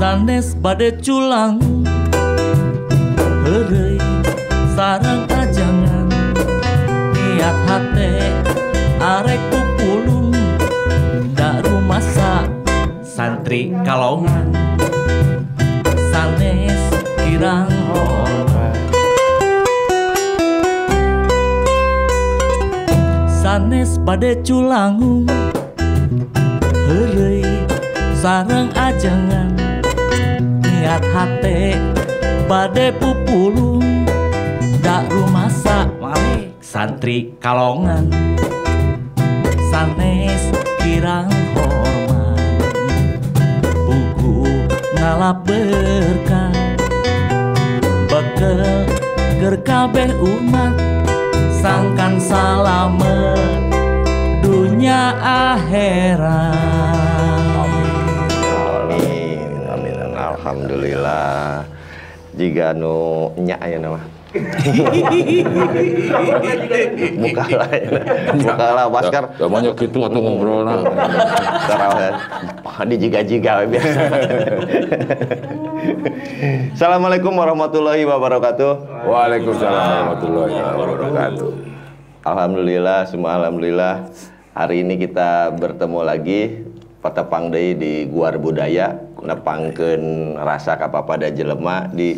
sanes pada culang Herei sarang ajangan Niat hate arek kupulung rumah rumasa santri kalongan Sanes kirang Sanes bade culangung Herei sarang ajangan niat hati Bade pupulung Dak sak Mari santri kalongan Sanes kirang hormat Buku ngalap berkah Bekel gerkabeh umat Sangkan salamet dunia akhirat Alhamdulillah jika nu nyak ya nama bukalah bukalah baskar Banyak gitu atau ngobrol Terawih. di jiga jiga biasa assalamualaikum warahmatullahi wabarakatuh waalaikumsalam warahmatullahi wabarakatuh alhamdulillah semua alhamdulillah hari ini kita bertemu lagi Patepang Day di Guar Budaya nepangken rasa Kak papa dan jelema di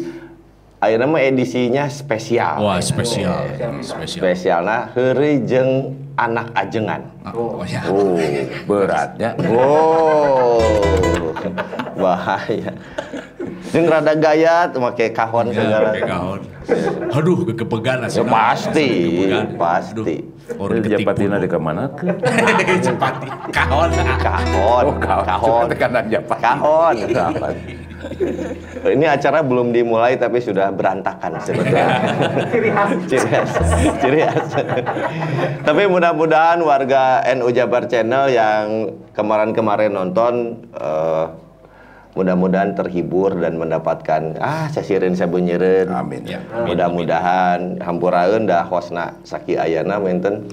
akhirnya mah edisinya spesial wah spesial iya. spesial, spesial. nah hari jeng anak ajengan ah, oh, iya. oh ya oh, beratnya oh bahaya yang rada gaya teu Pakai kahon iya, segala. pakai kahon. Aduh, kekepegan asli. Ya, pasti, pasti. Orang ketik patina kemana mana ke? Cepati, kahon, kahon, oh, kahon. Kahon. Tekanan japati. Kahon. Ini acara belum dimulai tapi sudah berantakan sebetulnya. Ciri khas. Ciri khas. Ciri khas. tapi mudah-mudahan warga NU Jabar Channel yang kemarin-kemarin nonton uh, mudah-mudahan terhibur dan mendapatkan ah sesirin saya bunyirin amin ya mudah-mudahan hampuraun dah hosna saki ayana menten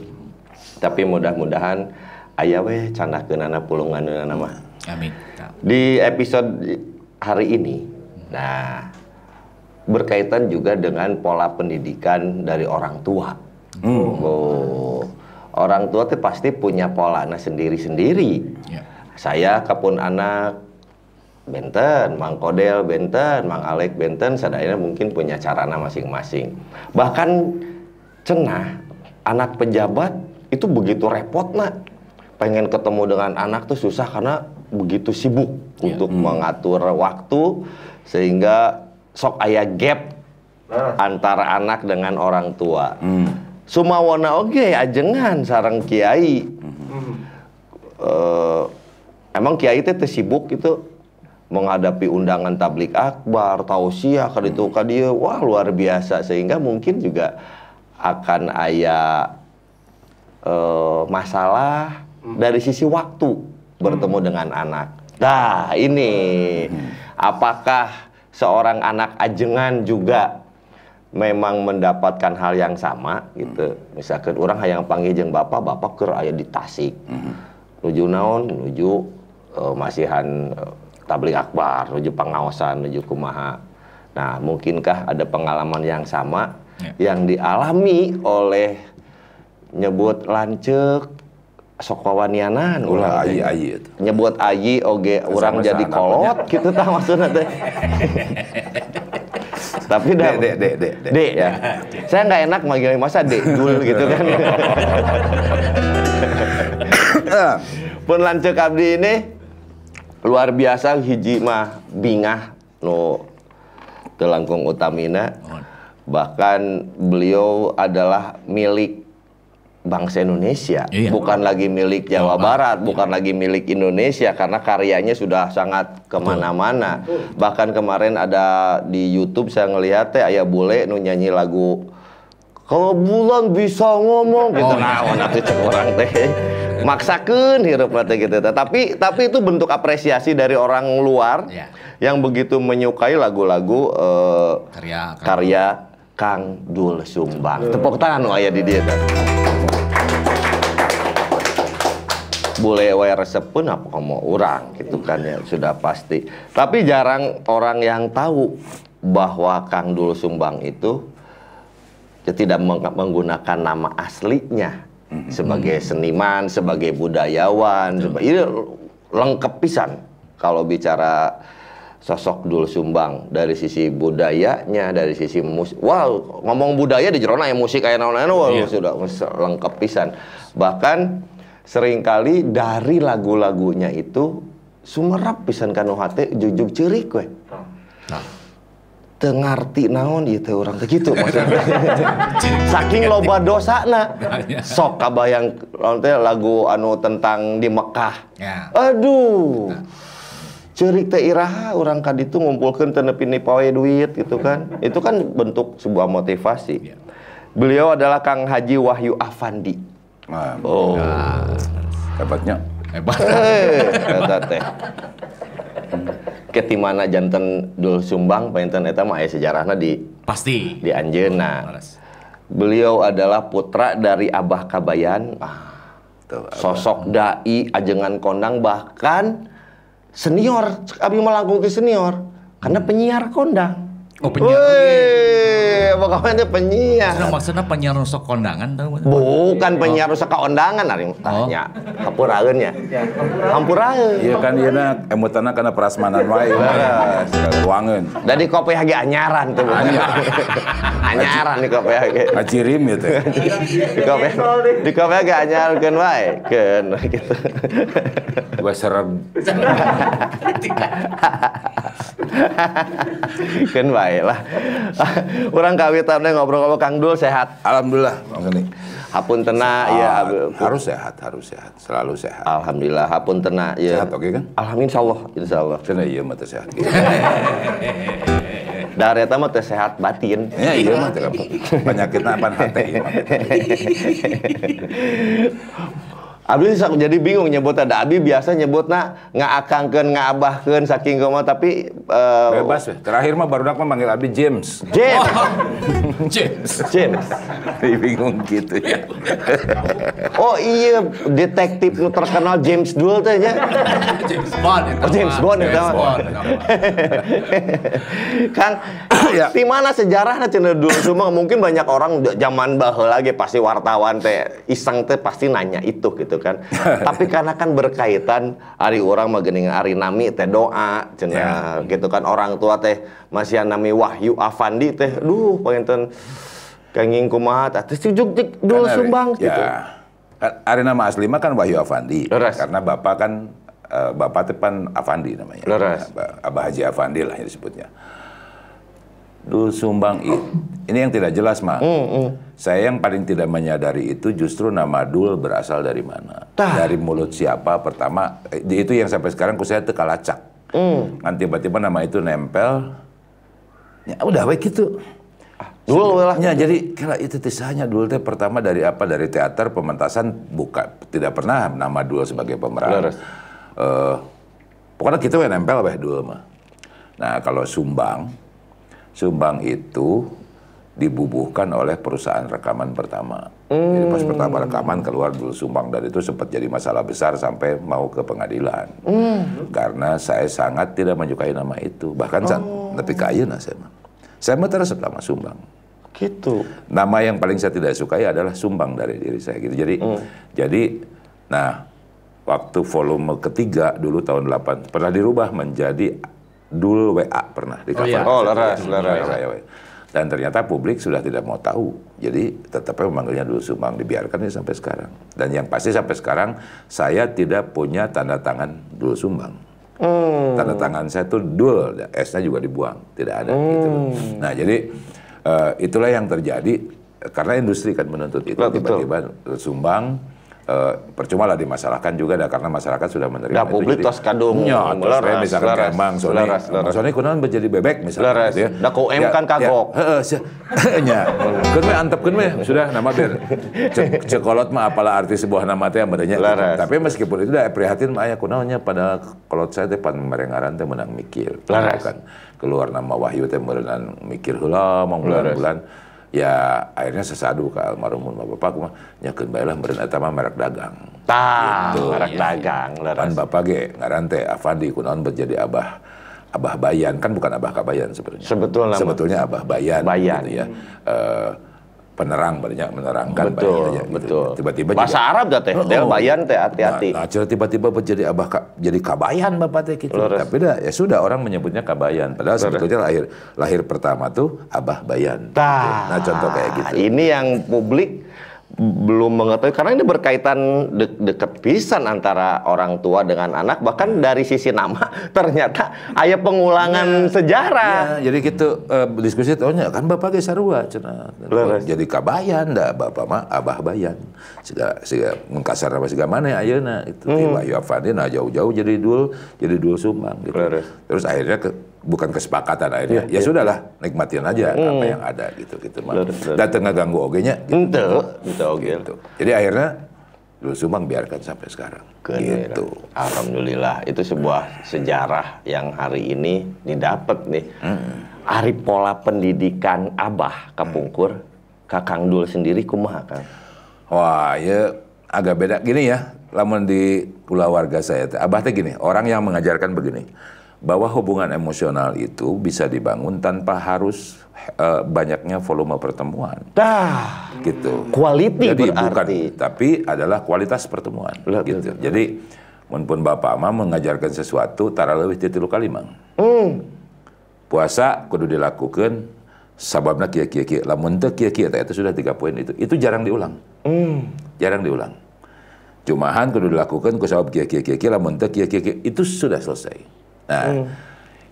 tapi mudah-mudahan ayah weh canah ke nana pulungan nana mah amin di episode hari ini nah berkaitan juga dengan pola pendidikan dari orang tua hmm. oh orang tua tuh pasti punya pola nana sendiri-sendiri yeah. saya kapun anak Benten, Mang Kodel Benten, Mang Alek Benten, sadayana mungkin punya carana masing-masing. Bahkan cenah anak pejabat itu begitu repot nak pengen ketemu dengan anak tuh susah karena begitu sibuk ya. untuk hmm. mengatur waktu sehingga sok ayah gap nah. antara anak dengan orang tua. Hmm. Sumawana oge okay, ajengan sarang kiai. Hmm. Uh, emang kiai itu sibuk itu menghadapi undangan tablik akbar, tausiah, kaditu hmm. kan dia wah luar biasa sehingga mungkin juga akan ada uh, masalah hmm. dari sisi waktu bertemu hmm. dengan anak. Nah ini apakah seorang anak ajengan juga memang mendapatkan hal yang sama gitu misalkan orang yang panggil jeng bapak bapak ker ayah di Tasik menuju naon menuju uh, eh, masihan uh, tabligh akbar menuju pengawasan menuju kumaha nah mungkinkah ada pengalaman yang sama ya. yang dialami oleh nyebut lancek sokawanianan ulah ayi eh, ayi itu nyebut ayi oge Kesama orang jadi kolot kita gitu tah maksudnya teh tapi dah dek dek dek dek de, ya saya nggak enak manggil masa dek dul gitu kan pun lancuk abdi ini luar biasa hiji mah bingah no telangkung utamina bahkan beliau adalah milik bangsa Indonesia iya. bukan lagi milik Jawa, Jawa Barat, Barat bukan iya. lagi milik Indonesia karena karyanya sudah sangat kemana-mana bahkan kemarin ada di YouTube saya ngelihat teh ayah bule nu nyanyi lagu kalau bulan bisa ngomong oh, gitu oh, nah, nah, nah, nah, nah, Iya. maksakan hirup nanti gitu nah, tapi tapi itu bentuk apresiasi dari orang luar ya. yang begitu menyukai lagu-lagu uh, karya, karya karya Kang Dul Sumbang uh. tepuk tangan lo ayah di dia kan boleh wae resep pun apa kamu orang gitu kan ya sudah pasti tapi jarang orang yang tahu bahwa Kang Dul Sumbang itu tidak menggunakan nama aslinya Mm-hmm. sebagai seniman, sebagai budayawan, seba ini lengkap pisan kalau bicara sosok Dul Sumbang dari sisi budayanya, dari sisi musik. wow, ngomong budaya di Jerona ya musik kayak naon-naon wow iya. sudah lengkap pisan. Bahkan seringkali dari lagu-lagunya itu sumerap pisan kanu hate jujuk ciri kue tengarti naon gitu orang gitu saking loba dosa na sok kabayang lagu anu tentang di Mekah ya. aduh cerita nah. cerik teh iraha orang kan itu ngumpulkan tenepi pawe duit gitu kan itu kan bentuk sebuah motivasi ya. beliau adalah Kang Haji Wahyu Afandi oh nah. hebatnya hebat teh ketimana jantan dul sumbang penten eta mah aya sejarahna di pasti di anjeuna nah, beliau adalah putra dari Abah Kabayan ah, sosok dai ajengan kondang bahkan senior abi melangkung ke senior karena penyiar kondang Oh penyiar. Wih, pokoknya penyiar. Sudah maksudnya penyiar rusak kondangan tahu? Bukan penyiar oh. rusak kondangan, ada oh. tanya. Oh. ya. ya Hampuraeun. Iya kan iya na emutana eh, kana prasmanan wae. Iya. Iya, wangeun. Da di kopi hage anyaran tuh. Anyaran di kopi hage. Ajirim itu, ya, Di kopi di kopi hage anyarkeun wae, keun gitu. Gua serem. Keun wae wae lah. Orang kawitan ngobrol-ngobrol Kang Dul sehat. Alhamdulillah. Hapun tena ya harus sehat, harus sehat, selalu sehat. Alhamdulillah hapun tena ya. Sehat oke okay, kan? Alhamdulillah Insya Allah. Tena iya mata sehat. Dari eta mah sehat batin. Ya iya mah penyakitnya apa hati iya, Abdi jadi bingung nyebut ada Abi biasa nyebut nak nggak akan ken nggak abah ken saking koma tapi uh, bebas ya. Terakhir mah baru nak memanggil Abi James. James. Oh, James. James. bingung gitu ya. oh iya detektif terkenal James Duel tuh ya. James Bond. Ya, oh, James Bond ya. James Bond. Kang, ya. di mana sejarahnya cenah dulu semua mungkin banyak orang zaman bahel lagi pasti wartawan teh iseng teh pasti nanya itu gitu kan. Tapi karena kan berkaitan hari orang magening hari nami teh doa cina yeah. Ya. gitu kan orang tua teh masih nami Wahyu Afandi teh duh pengen kenging kumaha tah cucuk dulu dul sumbang ya. gitu. Kan, hari nama asli mah kan Wahyu Afandi. Leras. Karena bapak kan eh, bapak tepan Afandi namanya. Leras. Abah Haji Afandi lah yang disebutnya. Dulu sumbang ini yang tidak jelas mah. Mm, -hmm. Saya yang paling tidak menyadari itu justru nama dul berasal dari mana, Tah. dari mulut siapa pertama. Eh, itu yang sampai sekarang ku saya tekalacak. Mm. Nanti tiba-tiba nama itu nempel. Ya udah baik gitu. Ah, dul lah. Ya, jadi kira itu tisahnya dul teh pertama dari apa dari teater pementasan buka tidak pernah nama dul sebagai pemeran. Uh, pokoknya kita gitu nempel weh dul mah. Nah kalau sumbang Sumbang itu dibubuhkan oleh perusahaan rekaman pertama. Hmm. Jadi pas hmm. pertama rekaman keluar dulu sumbang dan itu sempat jadi masalah besar sampai mau ke pengadilan. Hmm. Karena saya sangat tidak menyukai nama itu. Bahkan oh. tapi kaya nah saya Saya mah terasa nama sumbang. Gitu. Nama yang paling saya tidak sukai adalah sumbang dari diri saya gitu. Jadi hmm. jadi nah waktu volume ketiga dulu tahun 8 pernah dirubah menjadi Dul WA pernah di oh, cover. Oh, iya. oh Leras, hmm, iya. iya, iya. Dan ternyata publik sudah tidak mau tahu. Jadi tetapnya memanggilnya dulu sumbang dibiarkan ini sampai sekarang. Dan yang pasti sampai sekarang saya tidak punya tanda tangan dulu Sumbang. Hmm. Tanda tangan saya tuh dul, S-nya juga dibuang, tidak ada hmm. gitu. Nah, jadi uh, itulah yang terjadi karena industri kan menuntut itu tiba-tiba sumbang uh, eh, percuma lah dimasalahkan juga dah karena masyarakat sudah menerima nah, itu. publik tos kadung. Ya, terus saya misalkan kayak Mang Sony, Mang Sony kunaon menjadi bebek misalnya gitu ya. Da ku UM kan kagok. ya, ya. kan ya. me antep kan me, sudah nama biar cekolot mah apalah arti sebuah nama teh bedanya. Tapi meskipun itu dah prihatin mah ayah kunaonnya pada kolot saya teh pan merengaran teh menang mikir. Kan, keluar nama Wahyu teh merenang mikir hula, mau bulan-bulan ya akhirnya sesadu ke almarhum bapak mah nyakin baiklah meren etama merek dagang tah gitu. merek iya. iya. dagang kan bapak ge ngarante Afandi kunaon berjadi abah abah bayan kan bukan abah kabayan sebenarnya sebetulnya sebetulnya abah bayan, bayan. gitu ya hmm. uh, penerang banyak menerangkan betul banyak, gitu. betul tiba-tiba bahasa juga, Arab dah teh oh, del oh. bayan teh hati-hati nah, nah tiba-tiba jadi abah ka, jadi kabayan bapak teh gitu Lurus. tapi dah ya sudah orang menyebutnya kabayan padahal Lurus. sebetulnya lahir lahir pertama tuh abah bayan Ta, nah contoh kayak gitu ini yang publik belum mengetahui karena ini berkaitan de deket pisan antara orang tua dengan anak bahkan dari sisi nama ternyata ayah pengulangan ya, sejarah ya, jadi gitu uh, diskusi tahunya oh, kan bapak ge sarua jadi kabayan dah bapak mah abah bayan siga siga mengkasar apa siga mana na itu hmm. tiba Afandi nah, jauh-jauh jadi dul jadi dul sumbang gitu terus akhirnya ke bukan kesepakatan akhirnya. Iya, ya, ya, ya sudahlah, nikmatin aja hmm. apa yang ada gitu gitu. Datang nggak ganggu oge-nya. Gitu. Itu Gitu. Jadi akhirnya lu Sumbang biarkan sampai sekarang. Keren. Gitu. Alhamdulillah itu sebuah sejarah yang hari ini didapat nih. Hmm. Ari pola pendidikan Abah Kapungkur, hmm. Kakang Dul sendiri kumaha kan? Wah, ya agak beda gini ya. Lamun di pulau warga saya, Abah teh gini, orang yang mengajarkan begini bahwa hubungan emosional itu bisa dibangun tanpa harus uh, banyaknya volume pertemuan. Dah, gitu. Quality Jadi berarti. bukan tapi adalah kualitas pertemuan Lep, gitu. lep. Jadi mumpun Bapak ama mengajarkan sesuatu tarawih titilu kalimang. Hmm. Puasa kudu dilakukan sababnya kia kia kia lamun teu kia kia itu sudah tiga poin itu. Itu jarang diulang. Mm. Jarang diulang. Cumahan kudu dilakukan kusabab kia kia kia kia lamun kia kia kia itu sudah selesai Nah, hmm.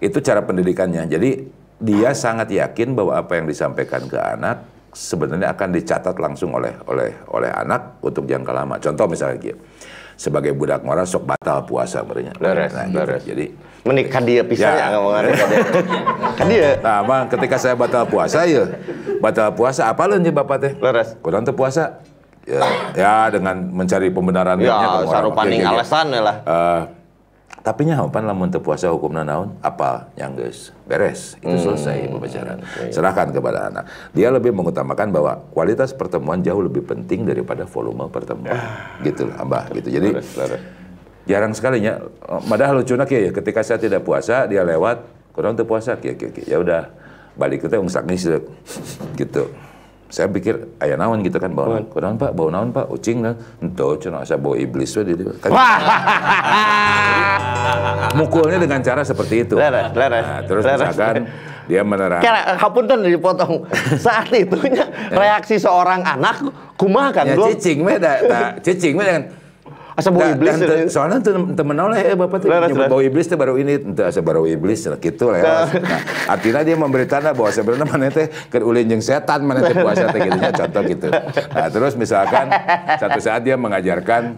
itu cara pendidikannya. Jadi dia sangat yakin bahwa apa yang disampaikan ke anak sebenarnya akan dicatat langsung oleh oleh oleh anak untuk jangka lama. Contoh misalnya gitu sebagai budak ngora sok batal puasa merenya. Leres, nah, leres. Gitu. Jadi menikah dia pisah ya, ngomong kan dia. Nah, bang, ketika saya batal puasa ya, batal puasa apa nih bapak teh? Leres. Kurang teh puasa. Ya, ya dengan mencari pembenaran ya, sarupaning alasan lah. Uh, tapi nya harapan lamun teu puasa hukumna naon apa yang geus beres itu hmm. selesai iya, pembicaraan okay. Iya, iya. serahkan kepada anak dia lebih mengutamakan bahwa kualitas pertemuan jauh lebih penting daripada volume pertemuan ah. gitu lah mbah gitu jadi jarang sekali jarang sekalinya padahal lucu nak ya, ya ketika saya tidak puasa dia lewat kurang teu puasa ya ya udah balik kita ungsak gitu saya pikir ayah naon gitu kan bawa naon naon pak bawa naon pak ucing dan ento cuman saya bawa iblis we gitu. Kan- mukulnya dengan cara seperti itu leres leres nah, terus leres. misalkan dia menerang kira eh, kan dipotong saat itunya eh. reaksi seorang anak kumah kan ya cicing beda cicing beda Asa bau iblis. Dan, dan, soalnya temen oleh ya bapak tuh nyebut bau iblis tuh baru ini, itu asa bau iblis lah gitu lah. Ya. Nah, nah artinya dia tanda bahwa sebenarnya mana teh ke jeng setan mana teh puasa teh gitu ya, contoh gitu. Nah, terus misalkan satu saat dia mengajarkan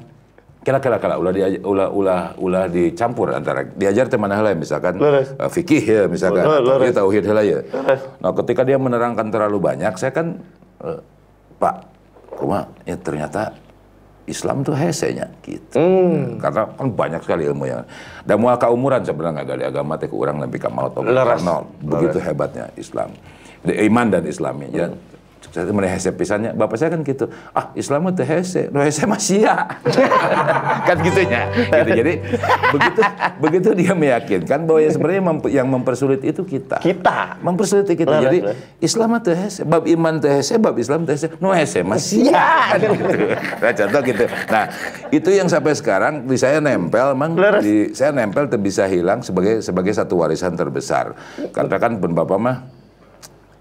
kira-kira kala ulah di ulah ulah ulah dicampur antara diajar teman hal misalkan uh, fikih ya misalkan dia tauhid hal ya. Nah, ketika dia menerangkan terlalu banyak, saya kan uh, Pak, kuma ya ternyata Islam tuh hesenya gitu. Hmm. Karena kan banyak sekali ilmu yang dan mau umuran sebenarnya dari agama teh kurang lebih kamal atau Karena begitu hebatnya Islam. Iman dan Islamnya. Hmm. Saya mulai hese pisannya. Bapak saya kan gitu. Ah, Islam itu hese. Lo hese ya kan gitunya. Gitu. Jadi begitu begitu dia meyakinkan bahwa yang sebenarnya mem yang mempersulit itu kita. Kita. Mempersulit kita. Lalu, Jadi lalu. Islam itu hese. Bab iman itu hese. Bab Islam itu hese. No hese masia. gitu. Nah, contoh gitu. Nah, itu yang sampai sekarang di saya nempel memang di saya nempel bisa hilang sebagai sebagai satu warisan terbesar. Karena kan pun Bapak mah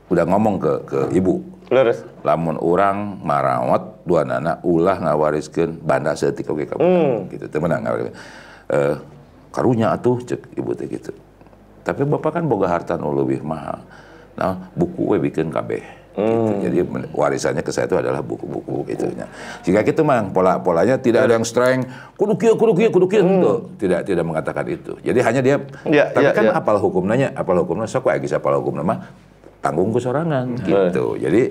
udah ngomong ke ke ibu. Lurus. Lamun orang marawat dua anak ulah ngawariskan banda setik oke kamu hmm. gitu temen nggak eh, karunya atuh cek ibu teh gitu. Tapi bapak kan boga harta nu lebih mahal. Nah buku we bikin kabeh. Gitu. Hmm. Gitu. Jadi warisannya ke saya itu adalah buku-buku itunya. Jika kita gitu memang pola polanya tidak hmm. ada yang strength, kudu kia, kudu kia, kudu kia, hmm. tidak tidak mengatakan itu. Jadi hanya dia ya, tapi ya, kan ya. apal hukumnya, apal hukumnya sok agi apal hukumnya mah tanggung kesorangan hmm. gitu. Eh. Jadi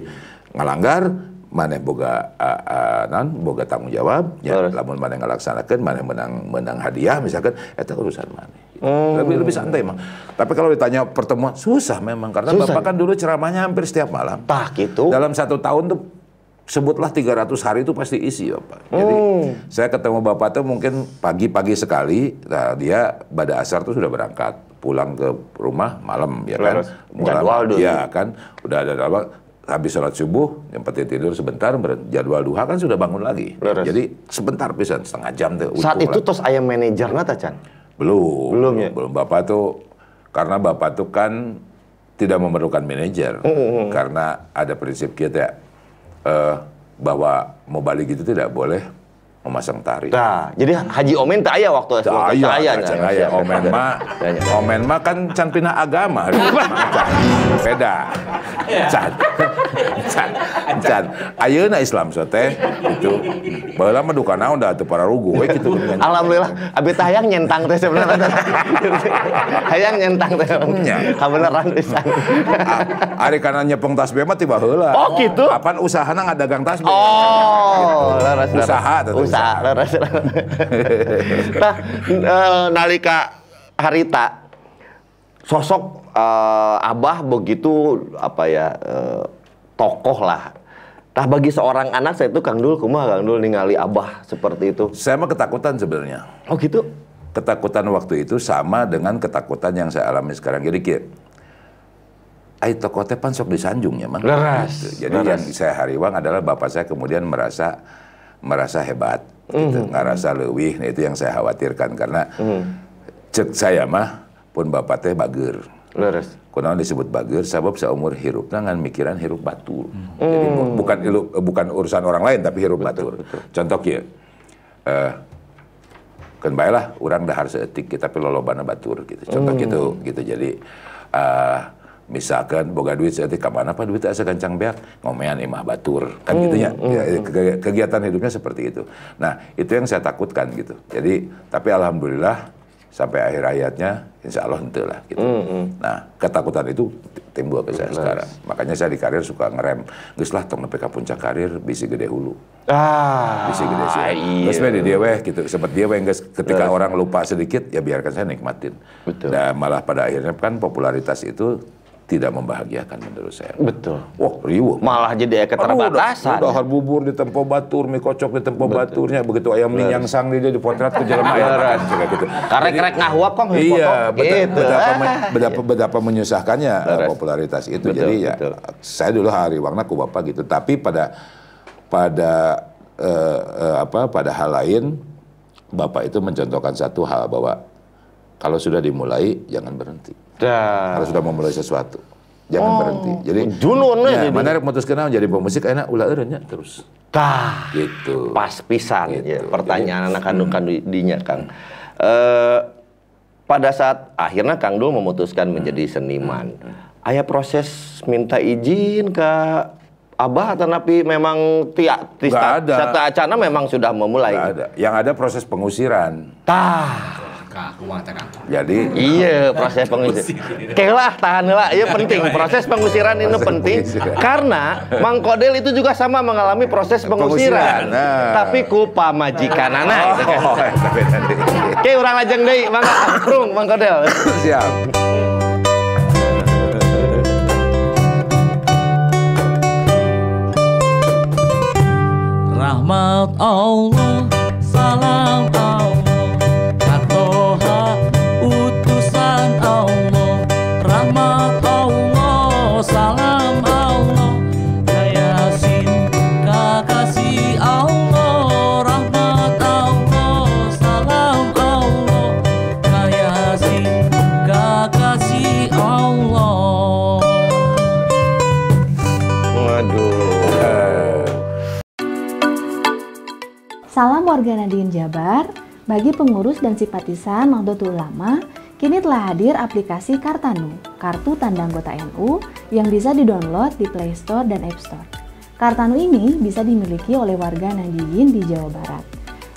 ngelanggar mana boga uh, uh, non boga tanggung jawab ya lamun mana ngelaksanakan mana menang menang hadiah misalkan itu urusan mana hmm. lebih lebih santai mah tapi kalau ditanya pertemuan susah memang karena susah. bapak kan dulu ceramahnya hampir setiap malam tah gitu dalam satu tahun tuh sebutlah 300 hari itu pasti isi Bapak. Ya, Jadi hmm. saya ketemu Bapak itu mungkin pagi-pagi sekali, nah dia pada asar itu sudah berangkat, pulang ke rumah malam ya kan. Jadwal dulu. Ya kan, udah ada apa habis sholat subuh, nyempetin tidur sebentar, jadwal duha kan sudah bangun lagi. Jadi sebentar bisa setengah jam tuh. Saat itu tos ayam manajer nggak Tachan? Belum. Belum ya? Belum. Bapak tuh, karena Bapak tuh kan tidak memerlukan manajer. -hmm. hmm, hmm. Karena ada prinsip kita ya, uh, eh, bahwa mau balik itu tidak boleh memasang tari. Nah, jadi Haji Omen tak ayah waktu itu. Tak ayah, ayah, ayah. Omen mah, Omen mah kan can pindah agama. Kan Beda. Can, can, can. Ayo na Islam so itu. Bala mah duka naon dah para rugu itu. gitu. Alhamdulillah, abi Tayang nyentang teh sebenarnya. hayang nyentang teh. Kabeneran pisan. Ari kana nyepeng tasbih mah tiba heula. Oh gitu. Kapan usahana ngadagang tasbih? Oh, laras, laras. Usaha rasa nah eh, nalika harita sosok uh, abah begitu apa ya uh, tokoh lah Nah bagi seorang anak saya itu Kang Dul, kumah Kang Dul ningali abah seperti itu. Saya mah ketakutan sebenarnya. Oh gitu? Ketakutan waktu itu sama dengan ketakutan yang saya alami sekarang. Jadi kayak, Ayo tokoh teh pan sok disanjungnya mah. Leras. Gitu. Jadi Leras. yang saya hariwang adalah bapak saya kemudian merasa merasa hebat mm -hmm. rasa lebih. nah itu yang saya khawatirkan karena mm -hmm. cek saya mah pun bapak teh bager Leres. Kunaon disebut bager, Sebab seumur hirup ngan mikiran hirup batur. Hmm. Jadi bu bukan ilu, eh, bukan urusan orang lain tapi hirup betul, batur. Contoh ya, uh, eh, kan baiklah orang dahar seetik kita tapi lolobana batur gitu. Contoh hmm. gitu gitu jadi uh, misalkan boga duit saya tika mana apa duit asa kencang beak ngomean imah batur kan gitu hmm, gitu ya, hmm, ya hmm. kegiatan hidupnya seperti itu nah itu yang saya takutkan gitu jadi tapi alhamdulillah sampai akhir hayatnya insya Allah ente gitu hmm, hmm, nah ketakutan itu timbul ke saya sekarang makanya saya di karir suka ngerem gus lah tong puncak karir bisi gede hulu ah bisi gede sih terus iya. di dia weh gitu sempat dia weh ketika orang lupa sedikit ya biarkan saya nikmatin Betul. dan malah pada akhirnya kan popularitas itu tidak membahagiakan menurut saya. Betul. Wah, riuh. Malah jadi keterbatasan. Aduh, udah, udah bubur di tempo batur, mie kocok di tempo Betul. baturnya, begitu ayam mie yang sang dia dipotret ke jalan ayam. gitu. Karek kerek ngahuap kok Iya, betul. Gitu. Betapa, men, betapa, betapa menyusahkannya eh, Beres. popularitas itu. Betul, jadi ya, saya dulu hari warna ku bapak gitu. Tapi pada pada uh, uh, apa pada hal lain, bapak itu mencontohkan satu hal bahwa kalau sudah dimulai, jangan berhenti. Dah. Kalau sudah memulai sesuatu, jangan oh. berhenti. Jadi junun ya, menarik memutuskan kenal jadi pemusik enak ulah eureunnya terus. Tuh. Gitu. Pas pisan ya. gitu. ya, pertanyaan anak kandung kandung dinya Kang. Eh pada saat akhirnya Kang Dul memutuskan menjadi seniman. Ayah proses minta izin ke Abah tapi memang tiak Tidak ada. acana memang sudah memulai. ada. Yang ada proses pengusiran. Tah ke Jadi iya proses pengusiran. lah tahan lah, iya, iya penting. Iya. Proses pengusiran ini penting karena Mang Kodel itu juga sama mengalami proses pengusiran. Nah. Tapi ku pamajikan anak. Oke, orang lajeng deh, Mang Krung, Mang Kodel. Siap. rahmat Allah salam Allah Warga Nadiin Jabar, bagi pengurus dan simpatisan Nahdlatul Ulama, kini telah hadir aplikasi Kartanu, kartu tanda anggota NU yang bisa didownload di Play Store dan App Store. Kartanu ini bisa dimiliki oleh warga Nadiin di Jawa Barat.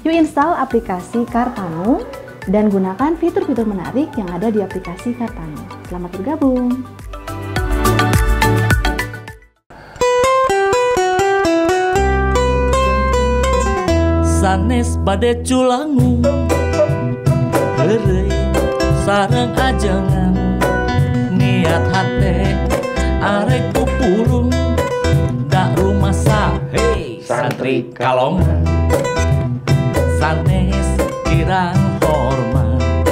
Yuk install aplikasi Kartanu dan gunakan fitur-fitur menarik yang ada di aplikasi Kartanu. Selamat bergabung! sanes badai culangu Herei sarang ajangan niat hati arek kupurung dak rumah sahe santri kalongan sanes kirang hormat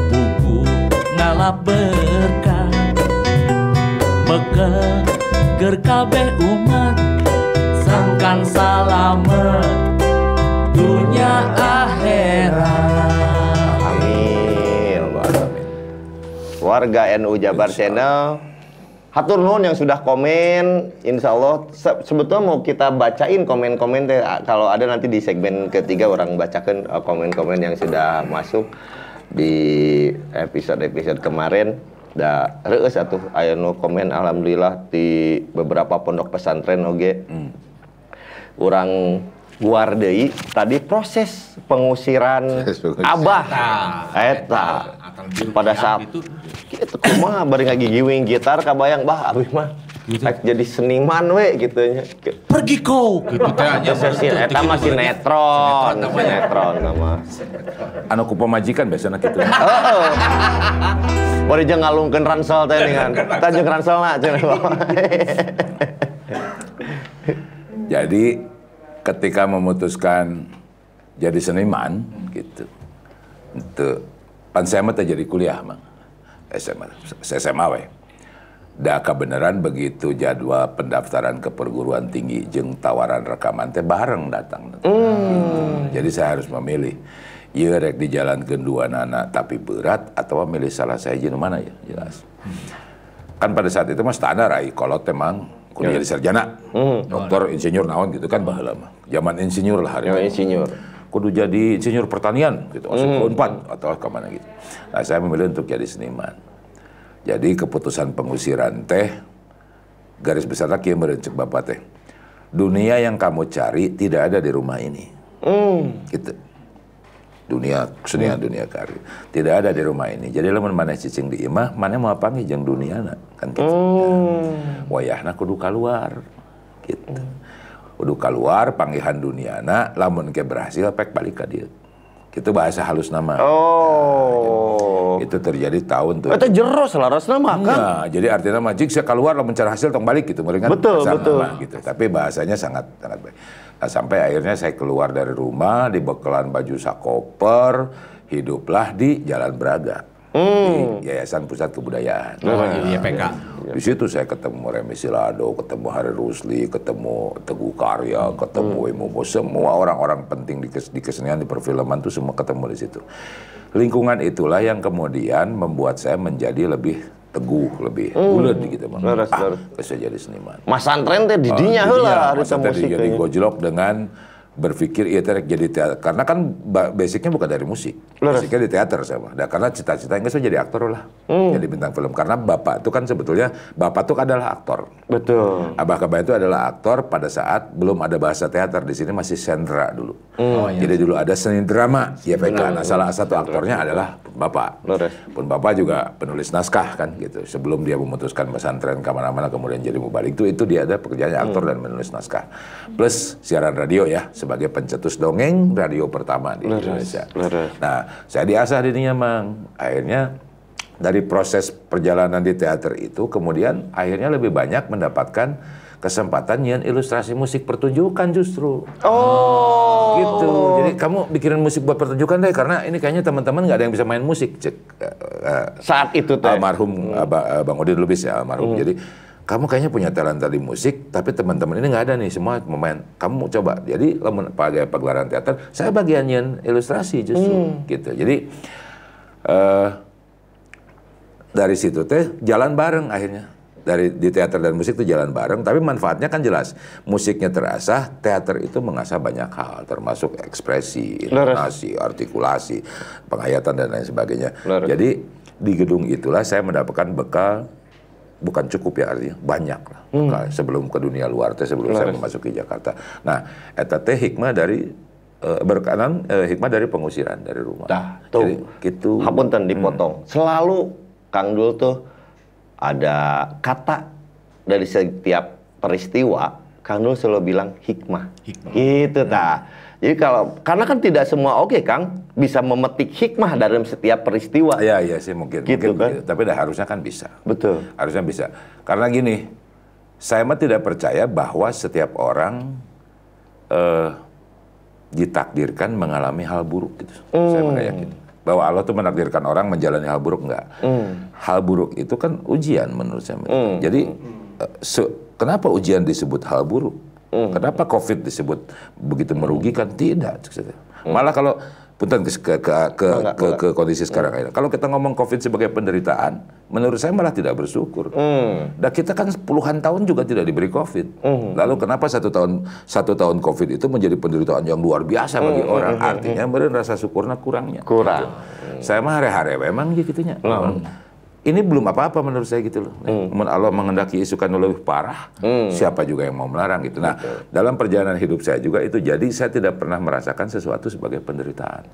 buku ngalah berkah beke gerkabe umat sangkan salamet warga NU Jabar Insya Channel. Hatur nuhun yang sudah komen, insya Allah se sebetulnya mau kita bacain komen-komen kalau ada nanti di segmen ketiga orang bacakan uh, komen-komen yang sudah masuk di episode-episode kemarin. Da reus satu aya nu komen alhamdulillah di beberapa pondok pesantren oge. Hmm. Orang guardei tadi proses pengusiran, proses pengusiran. abah eta pada saat itu kita gitu, gitu mah bari ngagigiwing gitar kabayang bah abis mah gitu. jadi seniman we gitu nya pergi kau gitu teh nya eta mah sinetron sinetron nama anu ku pemajikan biasanya gitu heeh bari jeung ngalungkeun ransel teh ningan tanjung ranselna cenah jadi ketika memutuskan jadi seniman gitu untuk Pan saya mah jadi kuliah mang. SMA, SMA we. Da kebenaran begitu jadwal pendaftaran ke perguruan tinggi jeng tawaran rekaman teh bareng datang. Mm. Jadi saya harus memilih. Iya rek di jalan kedua nana tapi berat atau memilih salah saya jenuh mana ya jelas. Kan pada saat itu mas standar ai kalau temang kuliah ya. di sarjana, mm. dokter, insinyur naon gitu kan baheula mah. Zaman insinyur lah hari. Ya, insinyur kudu jadi insinyur pertanian gitu asup hmm. unpad atau kemana gitu nah saya memilih untuk jadi seniman jadi keputusan pengusiran teh garis besarnya yang merencek bapak teh dunia yang kamu cari tidak ada di rumah ini mm. gitu dunia seni hmm. dunia karir tidak ada di rumah ini jadi lo mana cicing di imah mana mau apa nih jeng dunia nak kan gitu hmm. wayahna kudu keluar gitu hmm udah keluar panggilan dunia duniana lamun ke berhasil pek balik ke dia itu bahasa halus nama oh nah, itu terjadi tahun tuh itu jeros lah ras nama kan nah, jadi artinya majik jika keluar lamun mencari hasil tong balik gitu mendingan betul betul nama, gitu tapi bahasanya sangat sangat baik nah, sampai akhirnya saya keluar dari rumah di bekalan baju sakoper hiduplah di Jalan Braga hmm. di oh. Yayasan Pusat Kebudayaan. Oh, iya, iya, nah, YPK. Di situ saya ketemu Remi Silado, ketemu Hari Rusli, ketemu Teguh Karya, hmm. ketemu hmm. Wimobo, semua orang-orang penting di, kes, di kesenian, di perfilman itu semua ketemu di situ. Lingkungan itulah yang kemudian membuat saya menjadi lebih teguh lebih hmm. bulat gitu bang. ah, leres. jadi seniman. Mas Santren teh didinya uh, heula harus musik. Jadi gojlok dengan berpikir iya jadi teater karena kan basicnya bukan dari musik Lurus. basicnya di teater sama nah, karena cita-citanya cita saya jadi aktor lah hmm. jadi bintang film karena bapak itu kan sebetulnya bapak tuh adalah aktor betul abah kabah itu adalah aktor pada saat belum ada bahasa teater di sini masih sendra dulu hmm. oh, iya. jadi dulu ada seni drama ya PK nah salah satu aktornya adalah bapak Lurus. pun bapak juga penulis naskah kan gitu sebelum dia memutuskan pesantren kemana-mana kemudian jadi mau balik itu itu dia ada pekerjaannya aktor hmm. dan menulis naskah plus siaran radio ya sebagai pencetus dongeng radio pertama di Leras, Indonesia. Leras. Nah, saya diasah dirinya, Mang. Akhirnya dari proses perjalanan di teater itu, kemudian akhirnya lebih banyak mendapatkan kesempatan nyian ilustrasi musik pertunjukan justru. Oh. Gitu. Jadi kamu bikinin musik buat pertunjukan deh karena ini kayaknya teman-teman nggak ada yang bisa main musik. Cek. Eh, eh, Saat itu teh. Almarhum hmm. Bang Odin Lubis ya almarhum. Hmm. Jadi kamu kayaknya punya talenta di musik, tapi teman-teman ini nggak ada nih semua pemain. Kamu coba. Jadi pada pagelaran teater, saya bagiannya ilustrasi justru hmm. gitu. Jadi uh, dari situ teh jalan bareng akhirnya dari di teater dan musik itu jalan bareng tapi manfaatnya kan jelas musiknya terasa teater itu mengasah banyak hal termasuk ekspresi intonasi artikulasi penghayatan dan lain sebagainya Lurus. jadi di gedung itulah saya mendapatkan bekal bukan cukup ya artinya banyak lah hmm. sebelum ke dunia luar teh sebelum Laris. saya memasuki Jakarta. Nah, eta teh hikmah dari uh, berkenan uh, hikmah dari pengusiran dari rumah. Nah, tuh. Jadi gitu. Hapunten dipotong. Hmm. Selalu Kang Dul tuh ada kata dari setiap peristiwa Kang Dul selalu bilang hikmah. hikmah. Gitu hmm. Jadi kalau karena kan tidak semua oke okay, Kang bisa memetik hikmah dalam setiap peristiwa. Iya iya sih mungkin gitu kan? mungkin kan? tapi dah harusnya kan bisa. Betul. Harusnya bisa. Karena gini, saya mah tidak percaya bahwa setiap orang eh, ditakdirkan mengalami hal buruk gitu. Hmm. Saya percaya yakin bahwa Allah tuh menakdirkan orang menjalani hal buruk enggak. Hmm. Hal buruk itu kan ujian menurut saya. Hmm. Jadi eh, kenapa ujian disebut hal buruk? Mm. Kenapa COVID disebut begitu merugikan? Tidak. Hmm. Malah kalau punten ke ke ke, ke, ke, ke kondisi sekarang ini. Kalau kita ngomong COVID sebagai penderitaan, menurut saya malah tidak bersyukur. Mm. Dan nah, kita kan puluhan tahun juga tidak diberi COVID. Mm. Lalu kenapa satu tahun satu tahun COVID itu menjadi penderitaan yang luar biasa bagi mm. orang? Hmm, hmm, Artinya mm. rasa syukurnya kurangnya. Kurang. Gitu. Mm. Saya mah hari-hari memang gitunya. Mm ini belum apa-apa menurut saya gitu loh. Hmm. Ya, Allah mengendaki isukan lebih parah, hmm. siapa juga yang mau melarang gitu. Nah, Betul. dalam perjalanan hidup saya juga itu, jadi saya tidak pernah merasakan sesuatu sebagai penderitaan.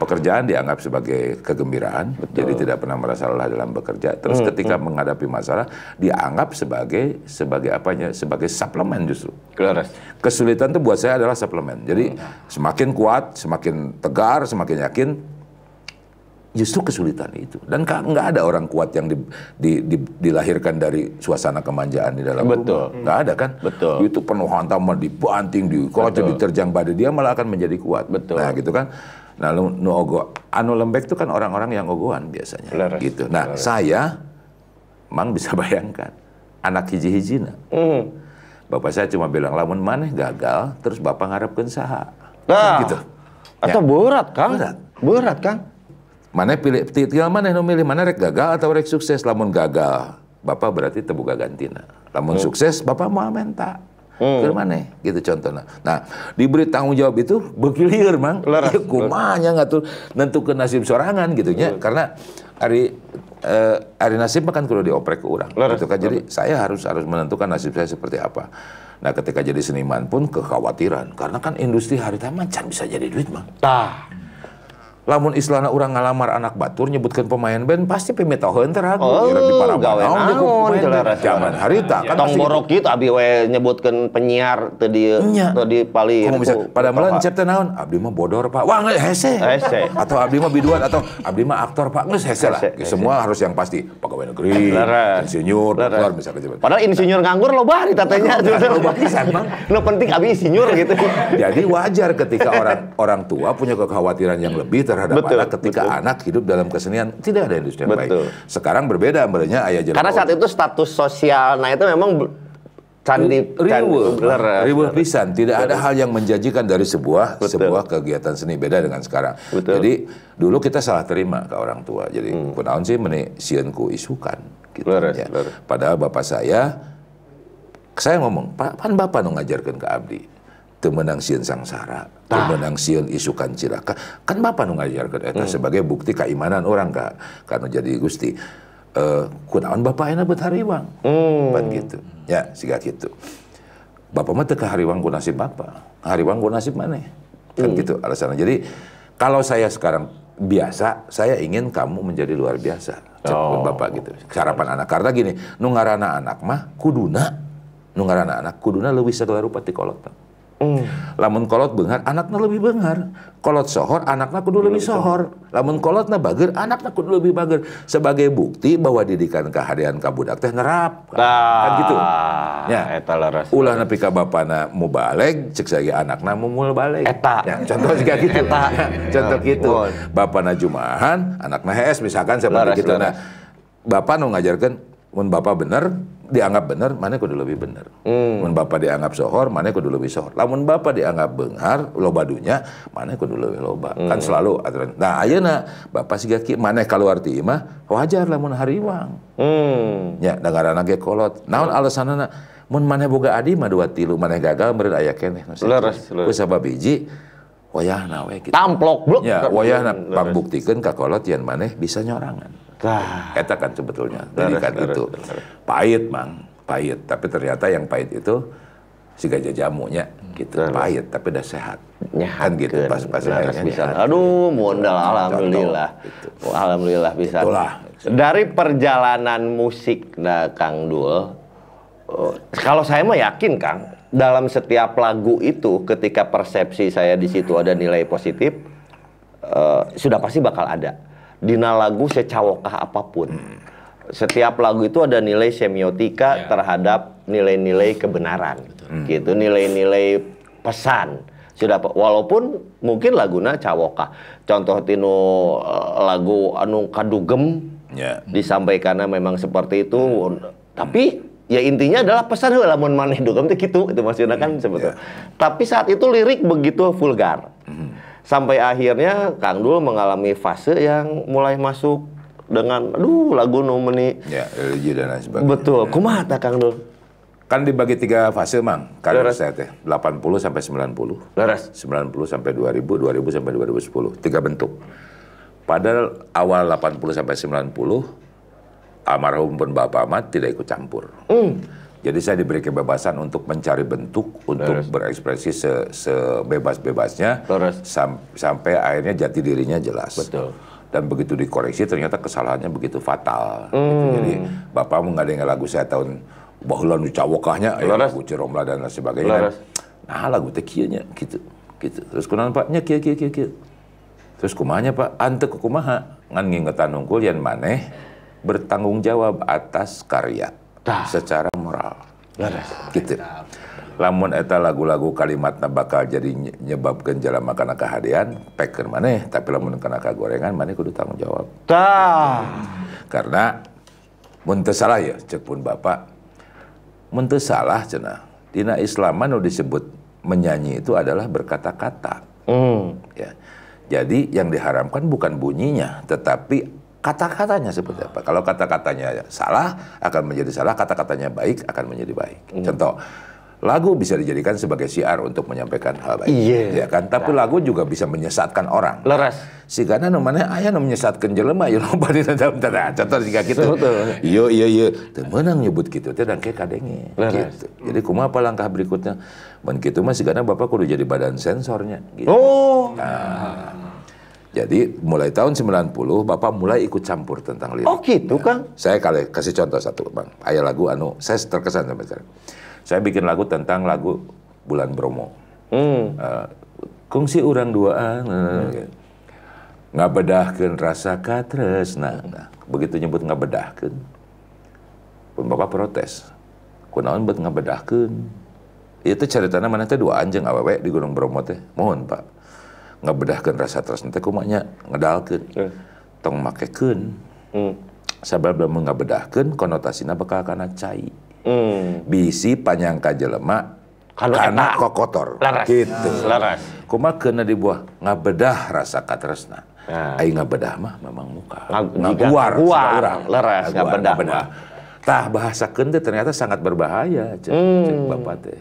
Pekerjaan dianggap sebagai kegembiraan, Betul. jadi tidak pernah merasa lelah dalam bekerja. Terus hmm. ketika hmm. menghadapi masalah, dianggap sebagai sebagai apanya? Sebagai suplemen justru. Kelaras. Kesulitan itu buat saya adalah suplemen. Jadi hmm. semakin kuat, semakin tegar, semakin yakin, justru kesulitan itu dan nggak ada orang kuat yang di, di, di, dilahirkan dari suasana kemanjaan di dalam betul. rumah nggak ada kan betul itu penuh hantaman dibanting dikocok diterjang badai dia malah akan menjadi kuat betul nah gitu kan nah nu, nu ogo anu lembek itu kan orang-orang yang ogohan biasanya Leres. gitu nah Leres. saya mang bisa bayangkan anak hiji-hijina mm. bapak saya cuma bilang lamun maneh gagal terus bapak ngarepkan saha nah. gitu atau ya. berat kan berat berat kan Mana pilih, tinggal mana yang memilih? mana rek gagal atau rek sukses. Lamun gagal, Bapak berarti terbuka gantina. Lamun hmm. sukses, Bapak mau menta. Hmm. Ke mana? Gitu contohnya. Nah, diberi tanggung jawab itu berkilir, Mang. Leras, ya kumanya ngatur ke nasib sorangan gitu nya. Karena hari eh, hari nasib makan kalau dioprek ke orang. gitu kan. Jadi saya harus harus menentukan nasib saya seperti apa. Nah, ketika jadi seniman pun kekhawatiran karena kan industri hari taman bisa jadi duit, Mang. Tah lamun istilahnya orang ngalamar anak batur nyebutkan pemain band pasti pemitahuan terhagu oh, di para gawe naon zaman harita kan tong borok gitu abdi we nyebutkan penyiar tadi tadi paling bisa pada melencet teh naon abdi mah bodor pak wah nggak hese hese atau abdi mah biduan atau abdi mah aktor pak nggak hese lah ya, semua harus yang pasti pegawai negeri insinyur keluar misalnya gitu. padahal insinyur nganggur lo bari tatanya lo pisan lo penting abdi insinyur gitu jadi wajar ketika orang orang tua punya kekhawatiran yang lebih terhadap betul, anak ketika betul. anak hidup dalam kesenian tidak ada industri yang betul. baik. Sekarang berbeda ambilnya ayah jalan. Karena saat itu status sosial nah itu memang candi ribu riwuh pisan tidak betul. ada hal yang menjanjikan dari sebuah Betul. sebuah kegiatan seni beda dengan sekarang Betul. jadi dulu kita salah terima ke orang tua jadi hmm. kunaon sih meni sienku isukan gitu ya padahal bapak saya saya ngomong pan bapak nu ngajarkan ke abdi temenang sieun sangsara menang siun isukan cilaka kan bapak nu ngajarkan eta hmm. sebagai bukti keimanan orang kak karena jadi gusti uh, kunaon bapak enak bet hariwang hmm. pan gitu ya sehingga gitu bapak mah teka hariwang ku nasib bapak hariwang ku nasib mana kan hmm. gitu alasannya jadi kalau saya sekarang biasa saya ingin kamu menjadi luar biasa Cepat oh. bapak gitu sarapan anak karena gini nungarana anak mah kuduna nungarana anak kuduna lebih segala rupa tikolotan. Mm. Lamun kolot benghar, anaknya lebih benghar. Kolot sohor, anaknya kudu lebih iya, sohor. Lamun kolotnya bager, anaknya kudu lebih bager. Sebagai bukti bahwa didikan keharian kabudak teh nerap. Nah, kan gitu. Ya. Eta laras. Ulah nepi ka bapana mau balik, cek saya anaknya mau mulai balik. Eta. Ya, contoh juga gitu. Eta. Ya, contoh ya, gitu. Bapana Jumahan, anaknya hees misalkan seperti laras, gitu. Nah, Bapak mau ngajarkan, mun Bapak bener, dianggap benar, mana kudu lebih benar. Hmm. Mun bapak dianggap sohor, mana kudu lebih sohor. Lamun bapak dianggap benghar loba dunya, mana kudu lebih loba. Kan hmm. Kan selalu aturan. Nah ayo na, bapak sih gaki mana kalau arti imah wajar lamun hariwang. Hmm. Ya negara ge kolot. Naon alasanana? Mun mana boga adi mah dua tilu, mana gagal merit ayah kene. Leres. Bisa sabab biji wayahna we gitu. Tamplok blok. Ya, na, pangbuktikan buktikan kolot yang mana bisa nyorangan. Eta kan sebetulnya kan itu. Pahit, Mang. Pahit. Tapi ternyata yang pahit itu si gajah jamunya gitu terus. pahit tapi udah sehat kan gitu pas pas bisa aduh modal alhamdulillah gitu. alhamdulillah bisa Itulah. dari perjalanan musik nah Kang Dul uh, kalau saya mah yakin Kang dalam setiap lagu itu ketika persepsi saya di situ ada nilai positif uh, sudah pasti bakal ada dina lagu secawokah apapun. Hmm. Setiap lagu itu ada nilai semiotika yeah. terhadap nilai-nilai kebenaran. Hmm. Gitu, nilai-nilai pesan. Sudah walaupun mungkin laguna cawoka. Contoh tinu eh, lagu anu kadugem yeah. disampaikannya memang seperti itu hmm. tapi ya intinya adalah pesan lamun maneh dugem teh gitu itu maksudnya kan hmm. sebetulnya. Ya. Tapi saat itu lirik begitu vulgar. Hmm sampai akhirnya Kang Dul mengalami fase yang mulai masuk dengan aduh lagu nomeni ya religi dan lain sebagainya betul ya. kumata Kang Dul kan dibagi tiga fase mang kalau Leres. saya teh 80 sampai 90 Leres. 90 sampai 2000 2000 sampai 2010 tiga bentuk pada awal 80 sampai 90 almarhum pun Bapak amat tidak ikut campur mm jadi saya diberi kebebasan untuk mencari bentuk, untuk berekspresi se sebebas-bebasnya, sam sampai akhirnya jati dirinya jelas. Betul. Dan begitu dikoreksi ternyata kesalahannya begitu fatal. Gitu. Hmm. Gitu. Jadi bapak nggak lagu saya tahun Bahulan ucawokahnya, ya, lagu Ciromla dan lain sebagainya. Kan. Nah lagu tekiannya gitu, gitu. Terus kunan paknya kia kia kia kia. Terus kumanya pak, ante kumaha ngan ngingetan unggul yang maneh bertanggung jawab atas karya. Nah. secara moral. Nah, nah. Gitu. Lamun eta lagu-lagu kalimatnya bakal jadi nyebabkan jalan makanan kehadian, peker mana tapi lamun ke Gorengan, mana kudu tanggung jawab. Tah. Karena muntah salah ya cek pun Bapak. muntah salah cina. Dina Islam mana disebut menyanyi itu adalah berkata-kata. Mm. Ya. Jadi yang diharamkan bukan bunyinya, tetapi kata-katanya seperti apa. Kalau kata-katanya salah akan menjadi salah, kata-katanya baik akan menjadi baik. Hmm. Contoh, lagu bisa dijadikan sebagai siar untuk menyampaikan hal baik. Iya. Ya kan? Tapi nah. lagu juga bisa menyesatkan orang. Leres. karena namanya ayah menyesatkan jelema ya loba di dalam tanah. Contoh jika gitu. Iya iya iya. Temenang nyebut gitu teh dan kayak kadenge. Gitu. Jadi kumaha apa langkah berikutnya? Men gitu mah bapak kudu jadi badan sensornya gitu. Oh. Nah. Jadi mulai tahun 90 Bapak mulai ikut campur tentang lirik. Oh gitu ya. Kang. Saya kali kasih contoh satu Bang. Ayah lagu anu saya terkesan sama sekarang. Saya bikin lagu tentang lagu Bulan Bromo. Hmm. Uh, kungsi orang duaan. Eh, eh, hmm. Gitu. bedahkan rasa katresna. Nah, begitu nyebut nggak bedahkan Pun Bapak protes. Kunaan buat nggak bedahkan Itu ceritanya mana teh dua anjing awewe di Gunung Bromo teh. Mohon Pak ngebedahkan rasa tersentek kumaknya ngedalkan iya. hmm. tong makekun hmm. sabar belum ngebedahkan konotasinya bakal karena cai hmm. bisi panjangka lemak karena kok kotor laras. gitu laras kuma kena dibuah ngabedah rasa katresna nah. aing ngebedah mah memang muka ngabuar orang laras ngabedah tah bahasa kente ternyata sangat berbahaya cek, hmm. cek bapak teh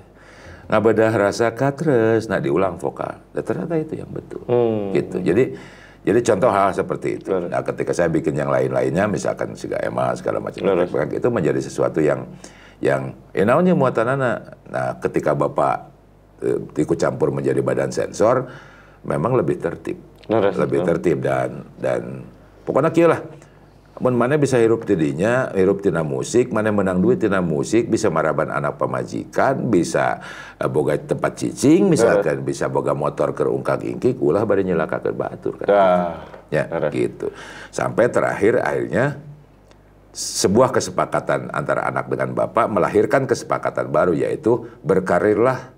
ngabedah rasa katres nak diulang vokal. Dan ternyata itu yang betul. Hmm. Gitu. Jadi jadi contoh hal seperti itu. Nah, ketika saya bikin yang lain-lainnya, misalkan siga ema segala macam, itu menjadi sesuatu yang yang enaunya eh, muatan anak. Nah, ketika bapak eh, ikut campur menjadi badan sensor, memang lebih tertib, lebih tertib dan dan pokoknya kira lah mana bisa hirup tidinya, hirup tina musik, mana menang duit tina musik, bisa maraban anak pemajikan, bisa uh, boga tempat cicing, misalkan bisa boga motor ke ungkak ingkik, ulah bari nyelaka ke batur kan. Ya, gitu. Sampai terakhir akhirnya sebuah kesepakatan antara anak dengan bapak melahirkan kesepakatan baru yaitu berkarirlah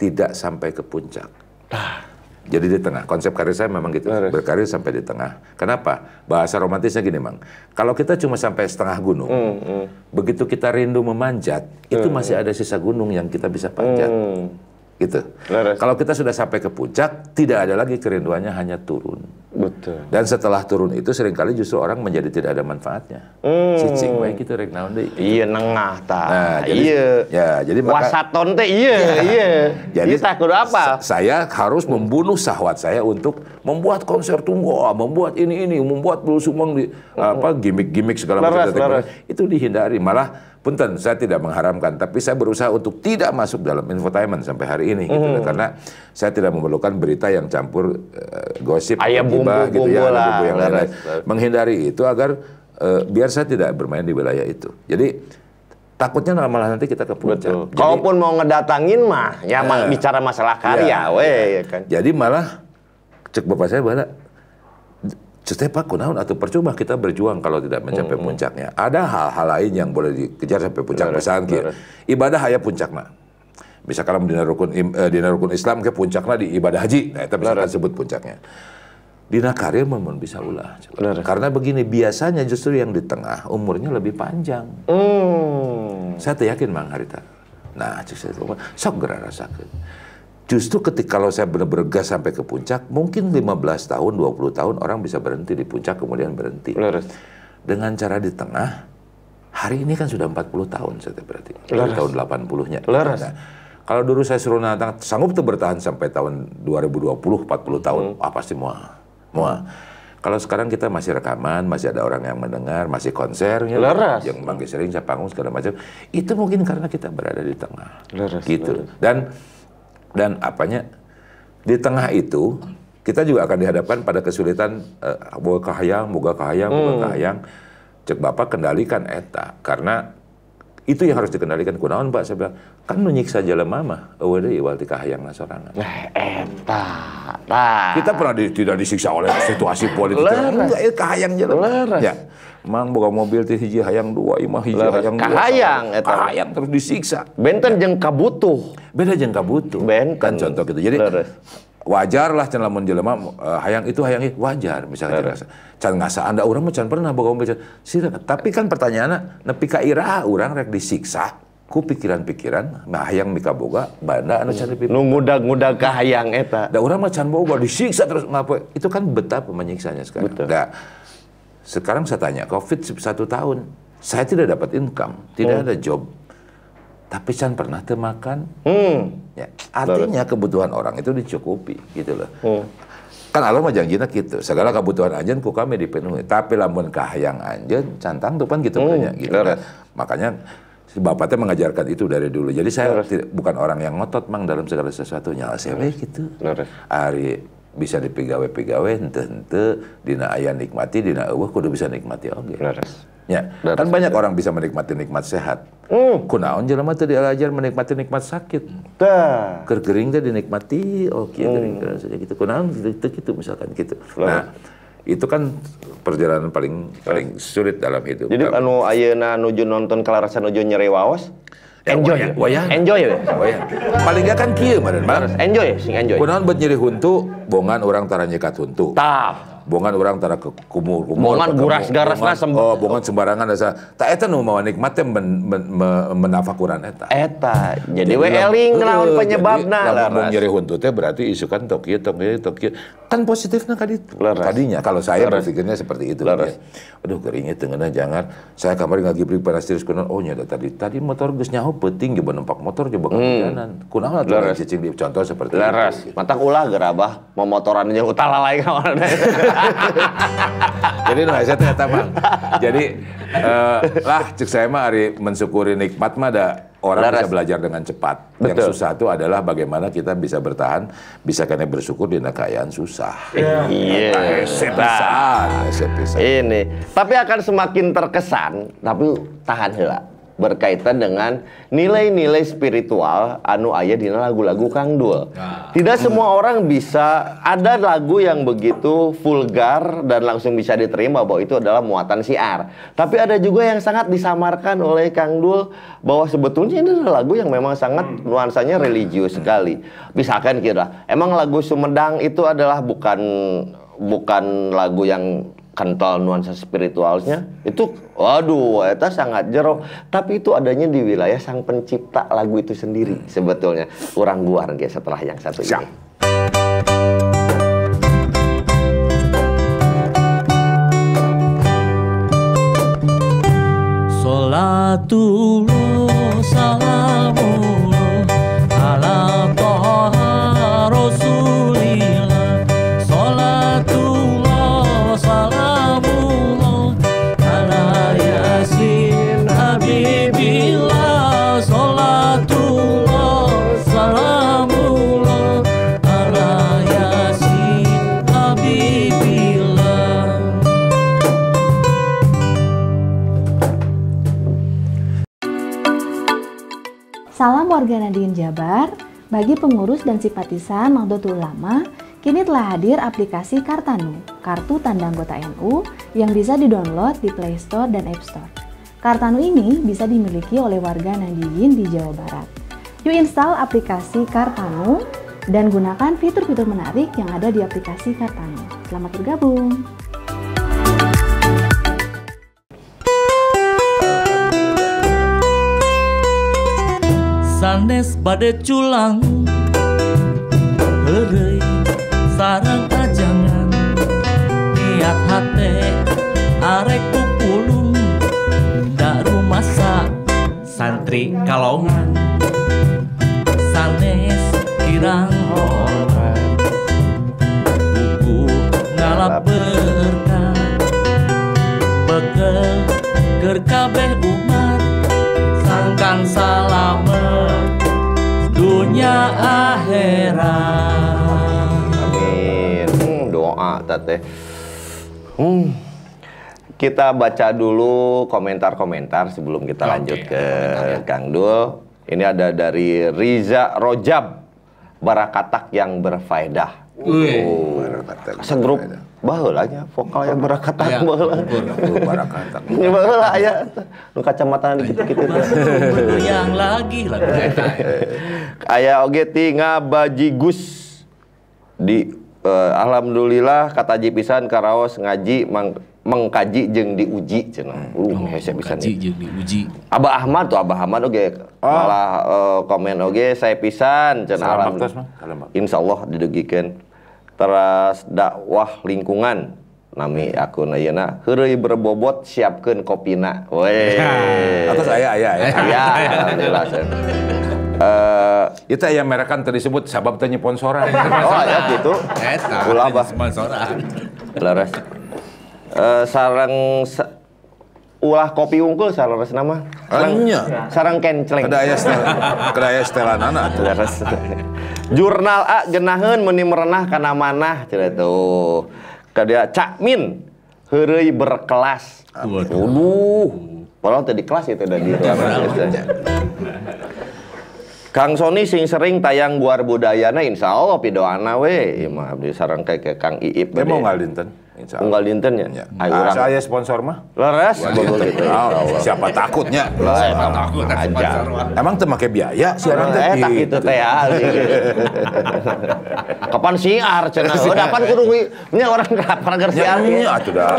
tidak sampai ke puncak. Dah. Jadi di tengah. Konsep karir saya memang gitu. Harus. Berkarir sampai di tengah. Kenapa? Bahasa romantisnya gini, Mang. Kalau kita cuma sampai setengah gunung, mm, mm. begitu kita rindu memanjat, mm, itu hmm. masih ada sisa gunung yang kita bisa panjat. Mm gitu. Laras. Kalau kita sudah sampai ke puncak, tidak ada lagi kerinduannya hanya turun. Betul. Dan setelah turun itu seringkali justru orang menjadi tidak ada manfaatnya. Hmm. Cicing baik gitu rek naon deui. Gitu. Iya nengah ta. Nah, jadi, iya. Ya, jadi maka wasaton teh iya, ya. iya. Jadi iya kudu apa? Saya harus membunuh sahwat saya untuk membuat konser tunggu, oh, membuat ini ini, membuat bulu di hmm. apa gimmick-gimmick segala macam. Itu dihindari. Malah punten saya tidak mengharamkan tapi saya berusaha untuk tidak masuk dalam infotainment sampai hari ini mm. gitu hmm. karena saya tidak memerlukan berita yang campur uh, gosip Ayah bumbu, bumbu gitu ya lah, bumbu yang lain-lain menghindari itu agar uh, biar saya tidak bermain di wilayah itu jadi takutnya malah nanti kita ke puncak. Kalaupun mau ngedatangin mah ya, ya bicara masalah karya, ya, ya. kan. Jadi malah cek bapak saya bala setiap aku naon atau percuma kita berjuang kalau tidak mencapai hmm. puncaknya. Ada hal-hal lain yang boleh dikejar sampai puncak pesan Ibadah haya puncakna. Misalkan dina rukun eh, rukun Islam ke puncaknya di ibadah haji. Nah, bisa kita sebut puncaknya. Dina karir memang bisa ulah. Hmm. Karena begini biasanya justru yang di tengah umurnya lebih panjang. Hmm. Saya yakin Mang Harita. Nah, cek saya sok gerak rasakan. Justru ketika kalau saya benar-benar gas sampai ke puncak, mungkin 15 tahun, 20 tahun orang bisa berhenti di puncak kemudian berhenti. Lurus. Dengan cara di tengah, hari ini kan sudah 40 tahun saya berarti. Lurus. tahun 80-nya. Nah, kalau dulu saya suruh nantang, sanggup tuh bertahan sampai tahun 2020, 40 tahun, hmm. sih ah, sih mua? Kalau sekarang kita masih rekaman, masih ada orang yang mendengar, masih konser, leras. yang manggil sering, saya panggung segala macam, itu mungkin karena kita berada di tengah. Leras. Gitu. Leras. Dan dan apanya di tengah itu kita juga akan dihadapkan pada kesulitan uh, eh, boga kahayang, boga kahayang, hmm. kahayang. Cek bapak kendalikan eta karena itu yang harus dikendalikan kunaon pak saya bilang kan menyiksa jalan mama awalnya oh, deh iwal kahayang nasorangan nah eta nah. kita pernah di, tidak disiksa oleh situasi politik leres. enggak ya kahayang jalan ya Mang boga mobil teh hiji hayang dua imah hiji Lep, hayang dua. Kahayang eta. Kahayang terus disiksa. Benten jeung kabutuh. Beda jeung kabutuh. Benten. Kan contoh gitu. Jadi Leres. wajar lah cen lamun jelema eh, hayang itu hayang itu wajar misalnya can, can ngasa anda orang mah can pernah boga mobil sih, tapi kan pertanyaannya nepi ka iraha urang rek disiksa ku pikiran-pikiran nah hayang mika boga banda anu can dipikiran nu ngudag-ngudag ka hayang eta da urang mah can boga disiksa terus ngapa itu kan betapa menyiksanya sekarang Betul. Da, sekarang saya tanya, COVID satu tahun, saya tidak dapat income, tidak hmm. ada job. Tapi saya pernah termakan. Hmm. Ya, artinya Lalu. kebutuhan orang itu dicukupi, gitu loh. Hmm. Kan Allah mah janjinya gitu. Segala kebutuhan anjen ku kami dipenuhi. Tapi lamun kahayang anjen, cantang tuh kan gitu hmm. gitu kan. Makanya si bapaknya mengajarkan itu dari dulu. Jadi saya tidak, bukan orang yang ngotot mang dalam segala sesuatunya. Saya gitu. gitu. Ari bisa dipigawe pegawai ente-ente dina ayah nikmati dina eueuh kudu bisa nikmati oke Okay. Ya, Laras. kan banyak orang bisa menikmati nikmat sehat. Mm. Kunaon jelema dia diajar menikmati nikmat sakit. kergering dia dinikmati, oke okay, mm. gering saja gitu. Kunaon gitu, gitu misalkan gitu. Laras. Nah, itu kan perjalanan paling paling sulit dalam hidup. Jadi anu ayeuna nuju nonton kelarasan nuju nyeri wawas enjoy ya, enjoy ya, paling gak kan kieu mah bang enjoy sing enjoy kunaon buat nyeri huntu bongan orang taranya kat huntu tah bongan orang tara ke kumur kumur bongan guras garas lah oh, sem oh bongan sembarangan asa tak eta nu mawa nikmatnya men, men, men, menafakuran eta eta jadi we eling naon penyebabna lah ngomong nyeri huntu teh berarti isukan kan Tokyo Tokyo Tokyo kan positif positifnya kadi tadinya kalau saya berpikirnya seperti itu Laras. Ya. aduh keringnya tengena jangan saya kemarin ngagi beri pada sirus kunon oh nyata tadi tadi motor geus nyaho penting coba nempak motor coba hmm. Kuno kunaon atuh cicing di contoh seperti Laras. itu Laras gitu. mata ulah gerabah utala lain kawan Jadi nu saya ternyata bang. Jadi uh, lah cek saya mah hari mensyukuri nikmat mah ada orang Laras. bisa belajar dengan cepat. Betul. Yang susah itu adalah bagaimana kita bisa bertahan, bisa kena bersyukur di kekayaan susah. Iya. Yeah. Yeah. nah, iya. Ini, tapi akan semakin terkesan, tapi tahan lah berkaitan dengan nilai-nilai spiritual anu ayah dina lagu-lagu Kang Dul. Ya. Tidak semua orang bisa ada lagu yang begitu vulgar dan langsung bisa diterima bahwa itu adalah muatan siar. Tapi ada juga yang sangat disamarkan oleh Kang Dul bahwa sebetulnya ini adalah lagu yang memang sangat hmm. nuansanya religius hmm. sekali. Misalkan kira, emang lagu Sumedang itu adalah bukan bukan lagu yang kental nuansa spiritualnya itu waduh itu sangat jero tapi itu adanya di wilayah sang pencipta lagu itu sendiri hmm. sebetulnya orang luar dia setelah yang satu Siap. ini Salatullah salamu Warga Nadine Jabar, bagi pengurus dan simpatisan Nahdlatul Ulama, kini telah hadir aplikasi Kartanu, kartu tanda anggota NU yang bisa didownload di Play Store dan App Store. Kartanu ini bisa dimiliki oleh warga Nadine di Jawa Barat. Yuk install aplikasi Kartanu dan gunakan fitur-fitur menarik yang ada di aplikasi Kartanu. Selamat bergabung! sanes pada culang Hei, sarang ajangan niat hate arek pupulung rumah rumasa santri kalongan sanes kirang orang buku ngalap berkah bekel ker kabeh akhirat. Amin. Hmm, doa tate. Hmm. Kita baca dulu komentar-komentar sebelum kita okay, lanjut ke ya. Kang Dul. Ini ada dari Riza Rojab, barakatak yang berfaedah. Wih, oh, segrup bahulanya vokal yang berakat ya, baheula. bahulah Ini bahulah ya, nu kacamata gitu-gitu ya. teh. Yang lagi lah. ayah Aya oge ti ngabajigus di uh, alhamdulillah kata Jipisan karaos ngaji mang mengkaji jeng diuji cina hmm, uh, hese pisan jeng diuji Abah Ahmad tuh Abah Ahmad oge ah. malah uh, komen oge saya pisan cina alhamdulillah insyaallah didugikan teras dakwah lingkungan nami akun nayana hari berbobot siapkan kopi nak, weh atau saya ayah ya ya, ya alhamdulillah Uh, itu yang kan tadi sebut sebab tanya sponsoran. oh ya gitu. Eta. Ulah bah. Sponsoran. Leres. Uh, eh, sarang sa ulah kopi unggul salah res nama ah, sarang iya. sarang kencleng kedaya setelan kedaya setelan anak jurnal a genahen meni merenah kana manah cina tuh kedaya Min Hari berkelas waduh padahal tadi kelas itu di tadi Kang Sony sing sering tayang buar budayana insya Allah pidoana we ima iya, sarang kayak Kang Iip Dia mau ngalinten Unggal dinten ya. ya. Ayo nah, saya sponsor mah. Gitu. Leres. Oh, siapa takutnya? Lah, siapa takut aja. Emang teu make biaya siaran eh, gitu, gitu. teh. Eta kitu teh Kapan siar cenah? Kapan oh, kudu nya orang kapan geus siar? Ya atuh dah.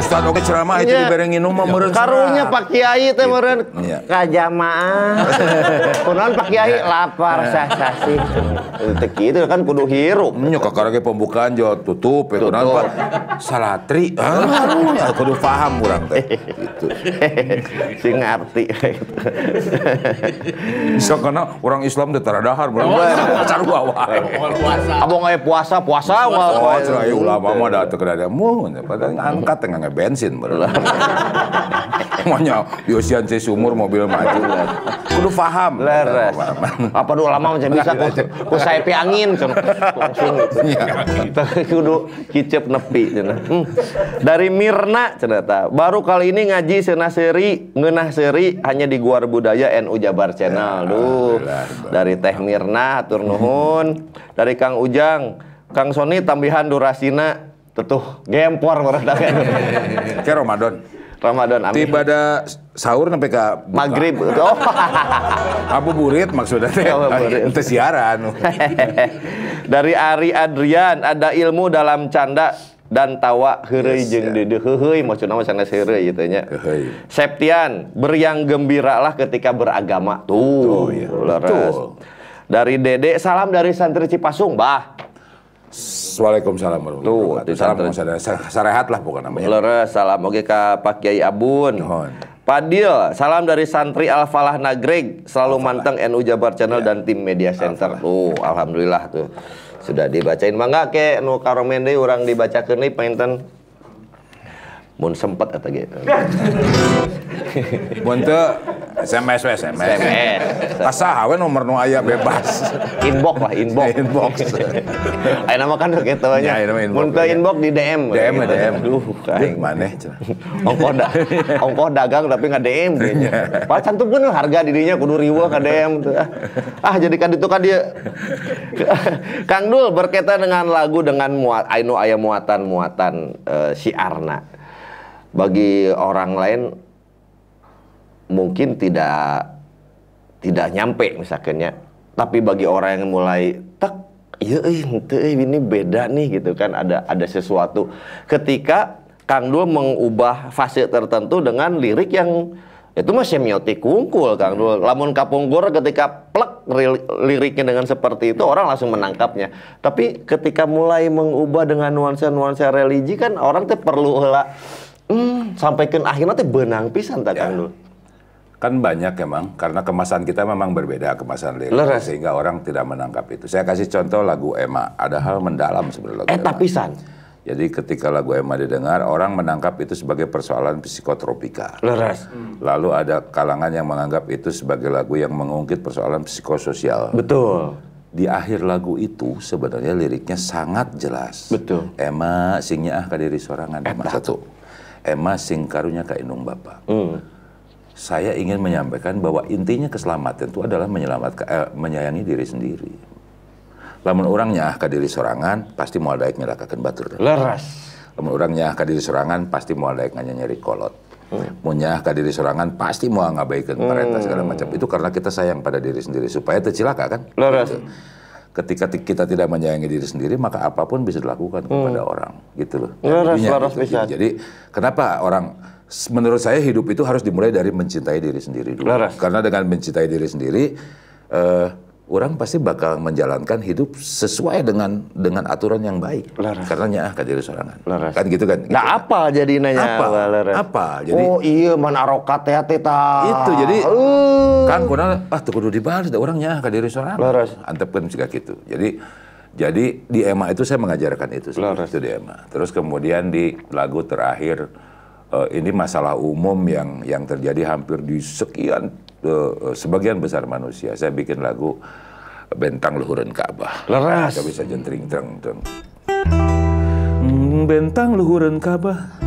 Ustaz oke ceramah itu diberengin mah ya, meureun. Karunya Pak Kiai teh meureun ka jamaah. Kunaon Pak Kiai ya. lapar ya. sah-sasih. Teu kitu kan kudu hirup. Nya ge pembukaan jo tutup eta salatri ah, udah paham kurang teh itu, sih ngerti so karena orang Islam udah teradahar, berarti puasa, wae abong nggak ya, puasa puasa wae oh ya? cerai ulama mah datang teu kada padahal ngangkat tengah nggak bensin berarti Maunya Yosian si sumur mobil maju ya. kudu paham leres apa dulu lama macam bisa ku saya piangin langsung iya. kudu kicep nepi cina. Hmm. Dari Mirna cerita Baru kali ini ngaji sena seri ngenah seri hanya di Guar Budaya NU Jabar Channel. Duh. Dari Teh Mirna atur nuhun. Dari Kang Ujang, Kang Sony tambahan durasina tetuh gempor meredak. Ke Ramadan. Ramadan amin. Tiba ada sahur sampai ke maghrib. Oh. Abu burit maksudnya Itu siaran. Dari Ari Adrian ada ilmu dalam canda dan tawa heureuy yes, jeung yeah. heuheuy maksudna mah sanes heureuy gitu nya. Septian, beriang gembiralah ketika beragama. Tuh, Tuh ya. Betul. Dari Dede, salam dari santri Cipasung, Bah. Assalamualaikum warahmatullahi wabarakatuh. Salam sarehat lah bukan namanya. Leres, salam oke ka Pak Kiai Abun. Nuhun. Padil, salam dari santri Al-Falah Nagreg, selalu Al manteng NU Jabar Channel ya. dan tim Media Center. Tuh, alhamdulillah tuh sudah dibacain mangga ke nu karomen deui urang dibacakeun deui painten mun sempet eta ge. Bonte SMS SMS, SMS. SMS. Asa hawe nomor nu Ayah bebas. Inbox lah inbox. inbox. Ayo nama kan kitu nya. Mun teu inbox di DM. DM gitu. DM. Duh, aing gimana? cenah. Ongkoh da ongkoh dagang tapi nggak DM gitu. iya. pas cantum pun harga dirinya kudu riwa ke DM Ah jadikan itu kan dia. Kang Dul berkaitan dengan lagu dengan muat Aino ayah muatan-muatan uh, si Arna. Bagi orang lain mungkin tidak tidak nyampe misalnya tapi bagi orang yang mulai tek iya eh, eh, ini beda nih gitu kan ada ada sesuatu ketika Kang Dul mengubah fase tertentu dengan lirik yang itu mah semiotik kungkul Kang Dul. Lamun Kapunggor ketika plek liriknya dengan seperti itu orang langsung menangkapnya. Tapi ketika mulai mengubah dengan nuansa-nuansa religi kan orang tuh perlu lah hmm, sampaikan akhirnya tuh benang pisan tak ya. Kang Dul kan banyak emang karena kemasan kita memang berbeda kemasan lirik Leres. sehingga orang tidak menangkap itu. Saya kasih contoh lagu Emma, ada hal mendalam sebenarnya lagu Eta eh, san. Jadi ketika lagu Emma didengar, orang menangkap itu sebagai persoalan psikotropika. Leres. Hmm. Lalu ada kalangan yang menganggap itu sebagai lagu yang mengungkit persoalan psikososial. Betul. Di akhir lagu itu sebenarnya liriknya sangat jelas. Betul. Emma singnya ah kadiri sorangan Emma satu. Emma sing karunya kak inung bapak. Hmm saya ingin menyampaikan bahwa intinya keselamatan itu adalah menyelamatkan, eh, menyayangi diri sendiri. Lamun orangnya ke diri sorangan, pasti mau daik nyelakakan batur. Leras. Lamun orangnya ke diri sorangan, pasti mau daik nyeri kolot. Hmm. Munya ke diri sorangan, pasti mau ngabaikan hmm. perintah segala hmm. macam. Itu karena kita sayang pada diri sendiri, supaya tercilaka kan. Leras. Gitu. Ketika kita tidak menyayangi diri sendiri, maka apapun bisa dilakukan hmm. kepada orang. Gitu loh. Leras, leras gitu. bisa. Jadi, kenapa orang menurut saya hidup itu harus dimulai dari mencintai diri sendiri dulu. Laras. Karena dengan mencintai diri sendiri, uh, orang pasti bakal menjalankan hidup sesuai dengan dengan aturan yang baik. Laras. Karena nyah ke diri sorangan. Laras. Kan gitu kan. Gitu nah kan. apa jadi nanya apa? Laras. Apa? Jadi Oh iya man arokat ya teta. Itu jadi uh. kan kuna ah tuh kudu dibahas orang nyah ke diri sorangan. Laras. Antepkeun juga gitu. Jadi jadi di EMA itu saya mengajarkan itu. Itu di EMA. Terus kemudian di lagu terakhir uh, ini masalah umum yang yang terjadi hampir di sekian uh, sebagian besar manusia. Saya bikin lagu Bentang Luhuran Ka'bah. Leras. Tapi bisa jentring teng teng. Hmm, Bentang Luhuran Ka'bah.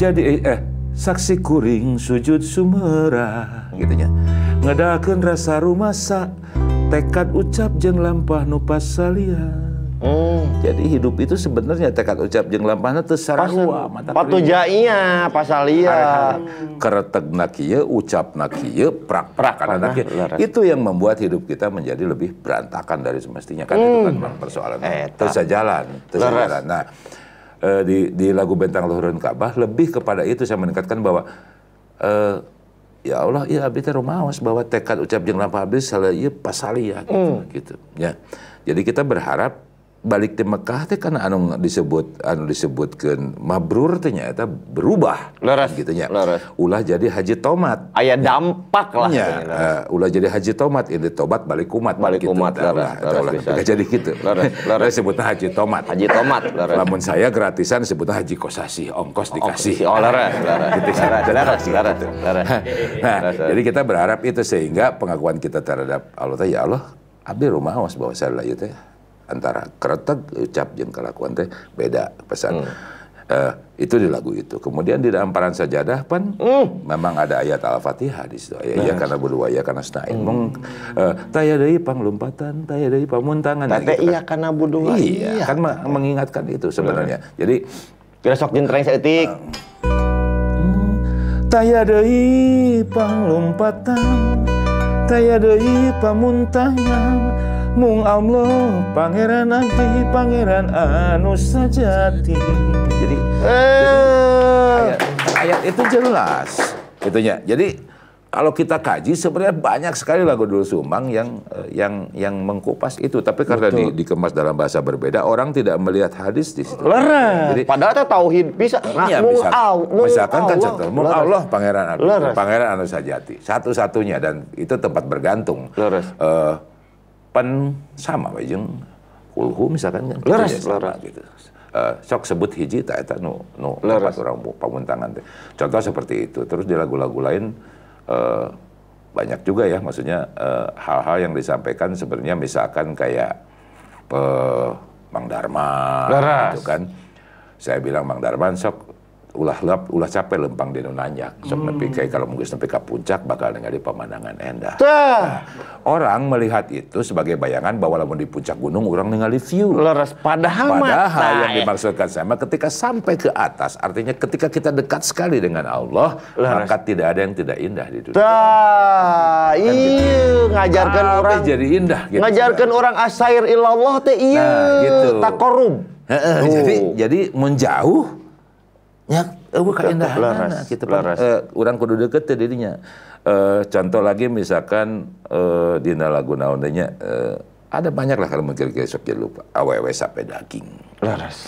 Jadi eh, eh saksi kuring sujud sumera gitunya. Ngedakeun rasa rumasa tekad ucap jeng lampah nupas salia. Hmm. Jadi hidup itu sebenarnya tekad ucap jeng lampahnya terserah sarua mata Patuja iya. pasalia pasal iya. Hmm. ucap kieu prak prak karena nakiye. Itu yang membuat hidup kita menjadi lebih berantakan dari semestinya kan hmm. itu kan hmm. persoalan. Eta. Eh, teu Nah, eh, di di lagu Bentang Luhurun Ka'bah lebih kepada itu saya meningkatkan bahwa uh, ya Allah ya abdi teh rumaos bahwa tekad ucap jeung lampah abdi salah ieu iya, pasalia gitu, mm. gitu ya. Jadi kita berharap balik di Mekah teh karena anu disebut anu disebutkan mabrur ternyata berubah leres gitu ya ulah jadi haji tomat ayah dampak lah ya, uh, ulah jadi haji tomat ini tobat balik umat balik gitu, umat nah, leres jadi gitu leres sebutnya haji tomat haji tomat leres namun saya gratisan sebutnya haji kosasi ongkos dikasih oh leres gitu leres gitu. Gitu. Nah, leres leres jadi kita berharap itu sehingga pengakuan kita terhadap Allah ya Allah abdi was bahwa saya lah itu ya antara kereta ucap eh, jeng kelakuan teh beda pesan. Hmm. Uh, itu di lagu itu. Kemudian di dalam paran sajadah pan hmm. memang ada ayat Al-Fatihah di situ. Ya, ya karena berdua ya karena senain. Mm. Mong uh, eh, taya dari panglumpatan, taya dari pamuntangan. Tete nah, gitu, iya karena berdua. Iya, iya, kan iya. mengingatkan itu sebenarnya. hmm. Jadi Kira sok jentreng seetik. Uh, taya deui panglumpatan, taya deui pamuntangan. Mung Allah pangeran nanti pangeran anu sajati eh. jadi, ayat, ayat itu jelas itunya jadi kalau kita kaji sebenarnya banyak sekali lagu dulu Sumbang yang eh, yang yang mengkupas itu tapi karena di, dikemas dalam bahasa berbeda orang tidak melihat hadis di situ. Jadi, Padahal itu tauhid bisa. Iya, nah, ya, bisa. misalkan kan contoh, Mung Allah pangeran Leres. pangeran anu sajati satu-satunya dan itu tempat bergantung. Leres. Uh, pan sama bajeng kulhu misalkan kan gitu ya, leres gitu, leres gitu uh, sok sebut hiji tak eta nu nu leres urang pamuntangan teh contoh seperti itu terus di lagu-lagu lain uh, banyak juga ya maksudnya eh, hal-hal uh, yang disampaikan sebenarnya misalkan kayak uh, eh, Bang Dharma gitu leres. gitu kan saya bilang Bang Darman sok ulah lap, ulah capek lempang di nanyak. Sok hmm. kayak kalau mungkin sampai ke puncak bakal ningali pemandangan endah. Nah, orang melihat itu sebagai bayangan bahwa lamun di puncak gunung orang ningali view. Leres padahal Padahal yang dimaksudkan sama ketika sampai ke atas artinya ketika kita dekat sekali dengan Allah maka tidak ada yang tidak indah di dunia. Kan iya, kan gitu. ngajarkan nah, orang jadi indah gitu. Ngajarkan orang asair ilallah teh iya nah, gitu. Uh, Jadi jadi menjauh Ya, oh, keindahan laras, kita gitu, laras. Eh, orang kudu deket dirinya. Eh, contoh lagi misalkan eh, di lagu naonnya eh, ada banyak lah kalau mungkin kita sopir lupa awewe sampai daging. Laras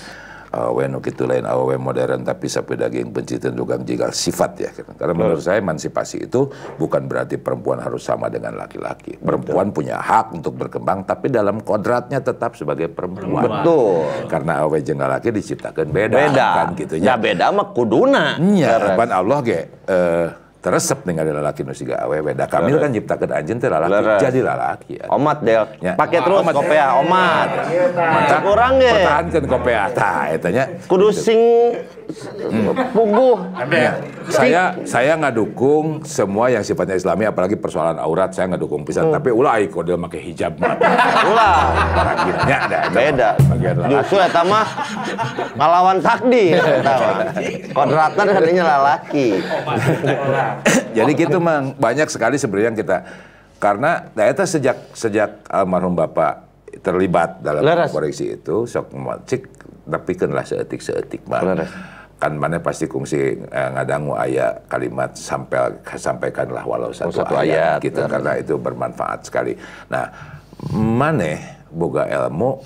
awe nu kitu lain awe modern tapi sapi daging pencitin tukang jigal sifat ya gitu. karena menurut saya emansipasi itu bukan berarti perempuan harus sama dengan laki-laki perempuan Betul. punya hak untuk berkembang tapi dalam kodratnya tetap sebagai perempuan Betul. karena awe jeung laki diciptakan beda, beda. kan gitu ya beda sama kuduna ya, Allah ge uh, teresep dengan lalaki nu siga awewe da kamil kan nyiptakeun anjeun teh lalaki jadi lalaki ya. omat del ya. pake terus ya, omat kopea omat mantap kurang ge ya. pertahankeun kopea tah eta nya kudu sing hmm. puguh iya. saya saya ngadukung semua yang sifatnya islami apalagi persoalan aurat saya ngadukung pisan hmm. tapi ulah ai kodel make hijab ulah nya beda justru eta mah ngalawan takdir eta mah kodratna lalaki Jadi gitu mang banyak sekali sebenarnya yang kita karena nah, ternyata sejak sejak almarhum bapak terlibat dalam Leras. koreksi itu sok cik tapi lah seetik seetik mah kan mana pasti fungsi eh, ngadangu ayat kalimat sampai sampaikanlah walau satu, satu ayat, ayat gitu karena itu bermanfaat sekali nah mana boga ilmu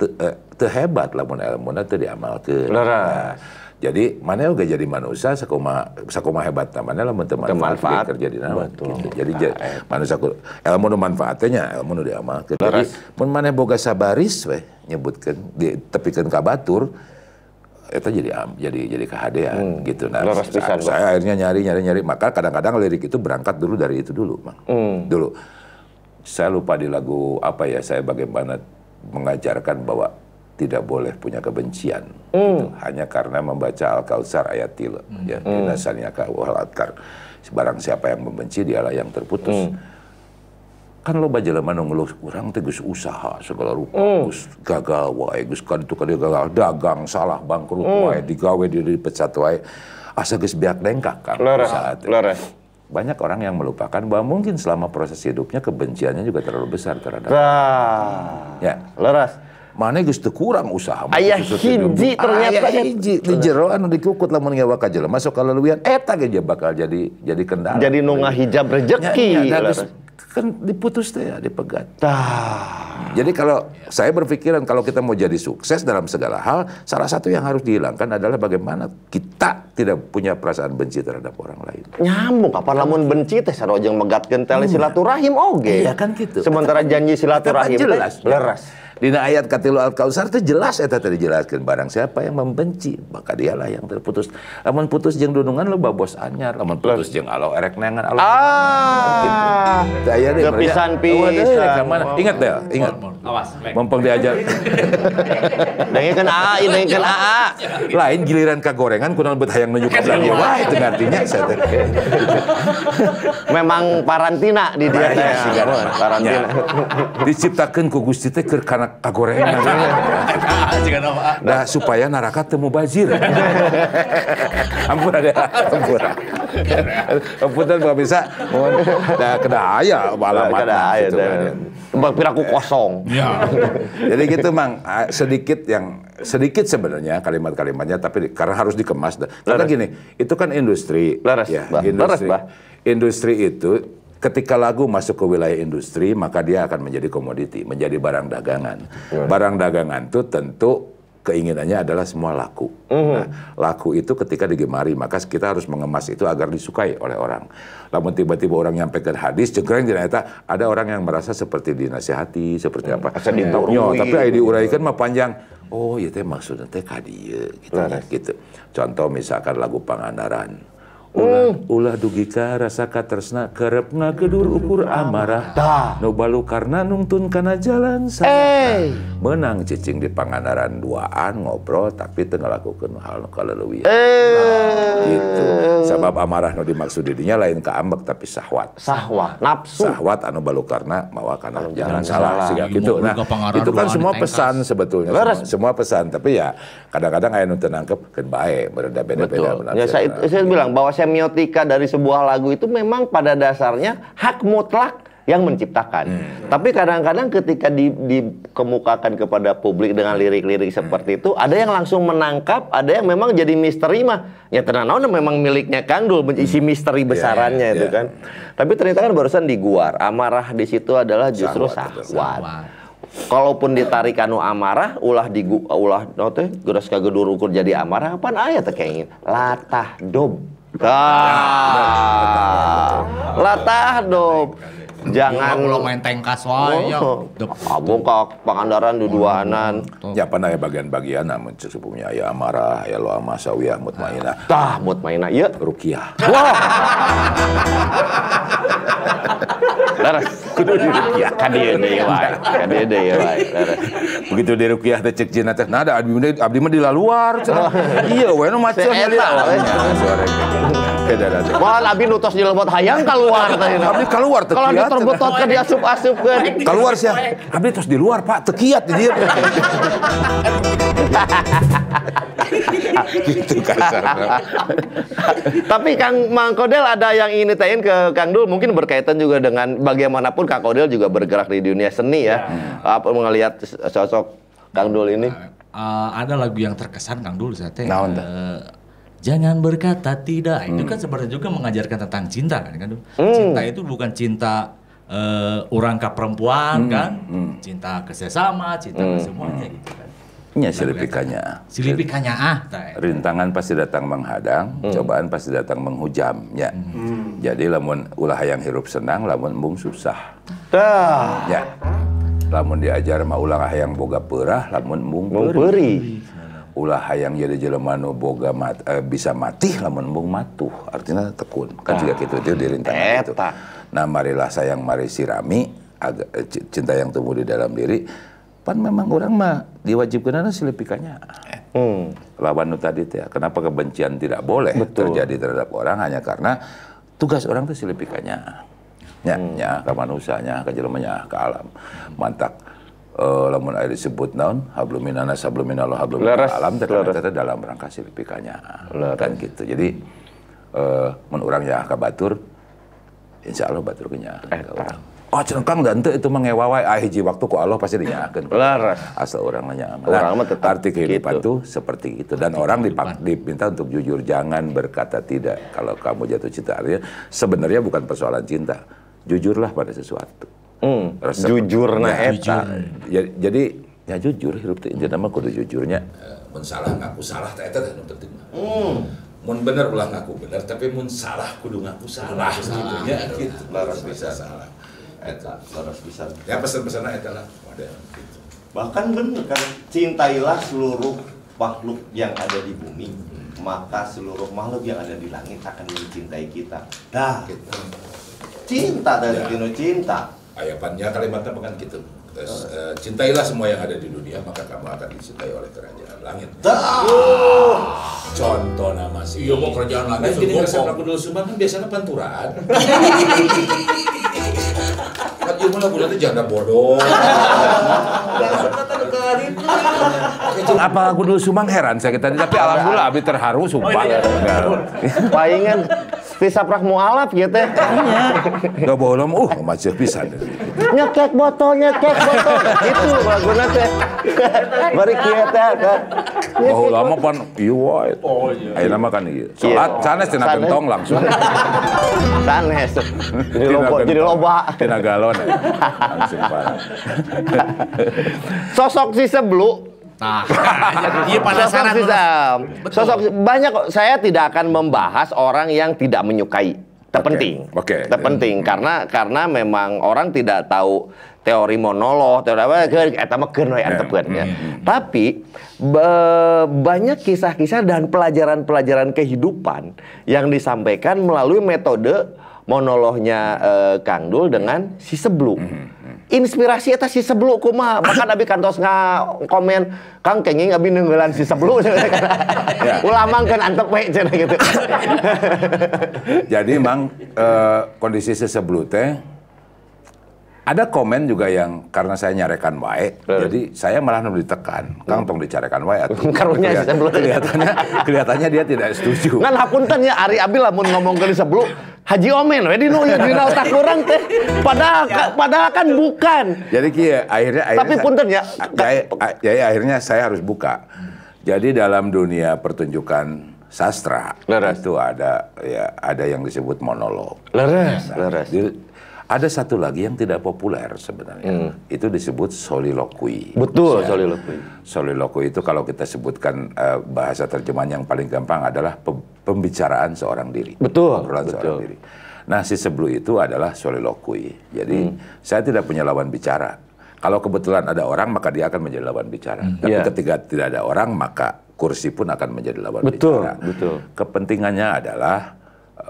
te, eh, te hebat lamun ilmu nanti diamalkan nah, jadi mana juga jadi manusia sakoma sakoma hebat namanya lah teman manfaat kerja di nama. Gitu. Jadi nah, eh. manusia ku ilmu nu manfaatnya ilmu nu dia mah Jadi mun mana boga sabaris we nyebutkan di tepikan ka itu jadi jadi jadi kehadean hmm. gitu nah Leras saya, pisan, saya akhirnya nyari nyari nyari maka kadang-kadang lirik itu berangkat dulu dari itu dulu bang hmm. dulu saya lupa di lagu apa ya saya bagaimana mengajarkan bahwa tidak boleh punya kebencian mm. gitu. hanya karena membaca Al-Kautsar ayat tilu mm. ya hmm. dinasanya mm. wal atkar barang siapa yang membenci dialah yang terputus mm. kan lo baca lama nu ngeluh kurang tegus usaha segala rupa mm. gus gagal wae geus kan itu kaditu gagal dagang salah bangkrut mm. wae digawe diri pecat wae asa gus biak dengkak kan leres banyak orang yang melupakan bahwa mungkin selama proses hidupnya kebenciannya juga terlalu besar terhadap. Ah. Ya. Leras mana geus teu kurang usaha Ayah hiji ah, ternyata aya hiji di jero anu dikukut lamun nyawa ka jelema masuk kaleuwian eta eh, ge bakal jadi jadi kendala jadi nu ngahijab iya. rezeki iya, iya, kan diputus teh ya, dipegat tah jadi kalau saya berpikiran kalau kita mau jadi sukses dalam segala hal salah satu yang harus dihilangkan adalah bagaimana kita tidak punya perasaan benci terhadap orang lain nyamuk apa namun benci teh sarojeng megat tali silaturahim oke? iya kan gitu sementara janji silaturahim jelas. leras di ayat katilu al kausar itu jelas ya tadi jelaskan barang siapa yang membenci maka dialah yang terputus. Lamun putus jeng dunungan lo babos anyar, lamun putus jeng alo erek nengan alo. Ah. Gitu. Aya deh. kepisan ah, pisan. Ingat deh, ingat. Awas. Mumpung diajar. Dengekeun AA, kan AA. Lain giliran ka gorengan kunaon bet hayang nunjuk ke dia. Wah, itu artinya saya Memang parantina di dia teh. Iya, iya, iya. Parantina. Ya. diciptakan ku Gusti teh anak kagorengan. Ah, ah, nah, supaya neraka temu bazir. ampun ada, ampun. ampun dan nggak bisa. Nah, kena ayah alamat. Kena ayah. Gitu, Tempat kan, ya. piraku ya. kosong. Ya. Jadi gitu mang ah, sedikit yang sedikit sebenarnya kalimat-kalimatnya tapi karena harus dikemas. Nah, karena gini, itu kan industri. Laras, ya, industri. bah. Industri itu Ketika lagu masuk ke wilayah industri, maka dia akan menjadi komoditi, menjadi barang dagangan. Hmm. Barang dagangan itu tentu keinginannya adalah semua laku. hmm. Nah, laku itu ketika digemari, maka kita harus mengemas itu agar disukai oleh orang. Namun tiba-tiba orang yang pegang hadis, cengkering ternyata ada orang yang merasa seperti dinasihati, seperti hmm. apa. Asal ya, tapi ya, diuraikan mah panjang. Oh, iya teh maksudnya teh kadia gitu, gitu. Contoh misalkan lagu Pangandaran ulah mm. ulah dugika rasa katresna kedur ukur amarah Ta. nobalu karena nungtun karena jalan hey. menang cicing di panganaran duaan ngobrol tapi tengah lakukan hal nu kaleleuwih hey. nah, gitu sabab amarah nu dimaksud dirinya lain ke ambek tapi sahwat sahwat nafsu sahwat anu balu karena mawa karena anu jalan, jalan salah, salah. sehingga gitu nah itu kan semua pesan sebetulnya semua, semua pesan tapi ya kadang-kadang ayah nu nangkep keun bae mereda beda-beda ya saya, saya bilang bahwa semiotika dari sebuah lagu itu memang pada dasarnya hak mutlak yang menciptakan. Hmm. Tapi kadang-kadang ketika di, dikemukakan kepada publik dengan lirik-lirik seperti hmm. itu, ada yang langsung menangkap, ada yang memang jadi misteri mah. Ya tenanawan memang miliknya Kang Dul, isi misteri hmm. besarannya yeah, yeah, itu yeah. kan. Tapi ternyata kan barusan di guar, amarah di situ adalah justru sahwat. Kalaupun ditarik anu amarah, ulah di ulah note geus ka gedur ukur jadi amarah, apaan aya teh kengin? Latah dob Tah, Latah dong. Jangan lo main tengkas wae oh. ah, oh. ya. Bongkok pangandaran duduanan. Ya panah bagian-bagian namun sepupunya ya amarah ya lo ama sawiyah mutmainah. Tah mutmainah iya rukiah. Wah. Laras kudu dia ka dieu deui kan dia deh ya wae. Kan ya, Begitu rukiah, teh cek cina teh nada nah, abdi mah di luar. Iya we nu macan. Eta ya beda nanti. Wah, abi nutos di lembut hayang keluar Abi keluar tekiat. Kalau diterbetot ke dia asup-asup ke. Keluar sih. Abi terus di luar, Pak, tekiat di dia. gitu kasar. Tapi Kang Mang Kodel ada yang ingin ditanyain ke Kang Dul mungkin berkaitan juga dengan bagaimanapun Kang Kodel juga bergerak di dunia seni ya. Hmm. Apa melihat sosok Kang Dul ini? Uh, ada lagu yang terkesan Kang Dul saya teh. Nah, uh, Jangan berkata tidak. Hmm. Itu kan sebenarnya juga mengajarkan tentang cinta kan kan. Hmm. Cinta itu bukan cinta uh, orang ke perempuan hmm. kan, hmm. cinta ke sesama, cinta hmm. ke semuanya hmm. gitu kan. Hmm. Ya, silipikanya. Silipikanya ah. Rintangan pasti datang menghadang, hmm. cobaan pasti datang menghujam. Ya. Hmm. hmm. Jadi lamun ulah yang hirup senang, lamun embung susah. Dah. Ya. Lamun diajar mau ulah yang boga perah, lamun embung beri ulah hayang jadi jelemanu boga mat, eh, bisa mati lamun menembung matuh artinya tekun kan juga gitu itu di rintangan itu nah marilah sayang mari sirami aga, eh, cinta yang tumbuh di dalam diri pan memang orang mah diwajibkan ada silipikanya eh. hmm. lawan tadi teh kenapa kebencian tidak boleh Betul. terjadi terhadap orang hanya karena tugas orang itu silipikanya nya hmm. nya ke manusianya ke jelemanya ke alam mantap Uh, lamun air disebut naon hablum minana sablum minallah hablum alam ternyata dalam rangka silpikanya kan gitu jadi uh, mun urang ya ka batur insya Allah batur kenya Oh, cengkang gante itu mengewawai ah hiji waktu ku Allah pasti dinyaakeun. Laras. Asal orang nanya. Nah, arti kehidupan itu seperti itu dan arti orang dipak, diminta untuk jujur jangan berkata tidak kalau kamu jatuh cinta. Artinya sebenarnya bukan persoalan cinta. Jujurlah pada sesuatu Mm, resep jujur na ya, eta. Ya, jadi ya jujur hirup teh jadi nama kudu jujurnya. Eh, mun salah ngaku salah teh eta nu penting mah. Mm. Mun bener ulah ngaku bener tapi mun salah kudu ngaku salah. Salah. nya gitu. Laras bisa salah. Eta laras bisa. Ya pesan-pesan eta lah model gitu. Bahkan bener kan cintailah seluruh makhluk yang ada di bumi hmm. maka seluruh makhluk yang ada di langit akan mencintai kita. Dah. Gitu. Cinta dari ya. cinta ayapannya kalimatnya bukan gitu Terus, uh, cintailah semua yang ada di dunia maka kamu akan dicintai oleh kerajaan langit. Oh. Contoh nama sih. Iya mau kerajaan langit. Nah, gini resep lagu dulu sumbang kan biasanya panturan. Kan iya mau lagu nanti janda bodoh. Apa lagu dulu Sumang heran saya tadi tapi alhamdulillah abi terharu sumpah. Oh, iya. Palingan bisa prak mualaf gitu ya. Iya. Gak bolong, uh macet bisa. Nyekek botol, nyekek botol. Itu lagunya teh. Mari kita teh. Bahu lama pan iya woy. Oh iya. Ayeuna kan iya. Sholat, iya. sanes tina gentong langsung. Sanes. Jadi loba, jadi loba. Tina galon. Ya. Langsung parah. Sosok si sebelum Nah, iya, iya pada sosok Betul. Sosok banyak saya tidak akan membahas orang yang tidak menyukai. Terpenting. Oke. Okay. Okay. Terpenting yeah. Hmm. karena karena memang orang tidak tahu teori monolog, teori apa, eta mah keun we ya. ya. Hmm. Tapi be, banyak kisah-kisah dan pelajaran-pelajaran kehidupan yang disampaikan melalui metode monolognya uh, Kang Dul dengan si sebelum. -hmm inspirasi itu si sebelum kuma bahkan abi kantos nggak komen kang nggak abi nenggelan si sebelum ya. ulamang kan antek baik cina gitu jadi mang eh, kondisi si sebelum teh ada komen juga yang karena saya nyarekan wae, hmm. jadi saya malah nu ditekan. Kang tong dicarekan wae atuh. Karunya Kelihatannya kelihatannya dia tidak setuju. Kan hapunten ya Ari mau lamun ke sebelum Haji Omen wedi di nu ieu dina otak orang teh padahal ya. padahal kan bukan. Jadi kia akhirnya, akhirnya Tapi punten ya. Jadi, ya, ya, ya, akhirnya saya harus buka. Jadi dalam dunia pertunjukan sastra Leres. itu ada ya ada yang disebut monolog. Leres, nah, leres. Ada satu lagi yang tidak populer sebenarnya. Hmm. Itu disebut soliloquy. Betul, ya. soliloquy. Soliloquy itu kalau kita sebutkan uh, bahasa terjemahan yang paling gampang adalah pembicaraan seorang diri. Betul, Pembicaraan betul. seorang diri. Nah, si sebelum itu adalah soliloquy. Jadi, hmm. saya tidak punya lawan bicara. Kalau kebetulan ada orang, maka dia akan menjadi lawan bicara. Hmm. Tapi yeah. ketika tidak ada orang, maka kursi pun akan menjadi lawan betul, bicara. Betul, betul. Kepentingannya adalah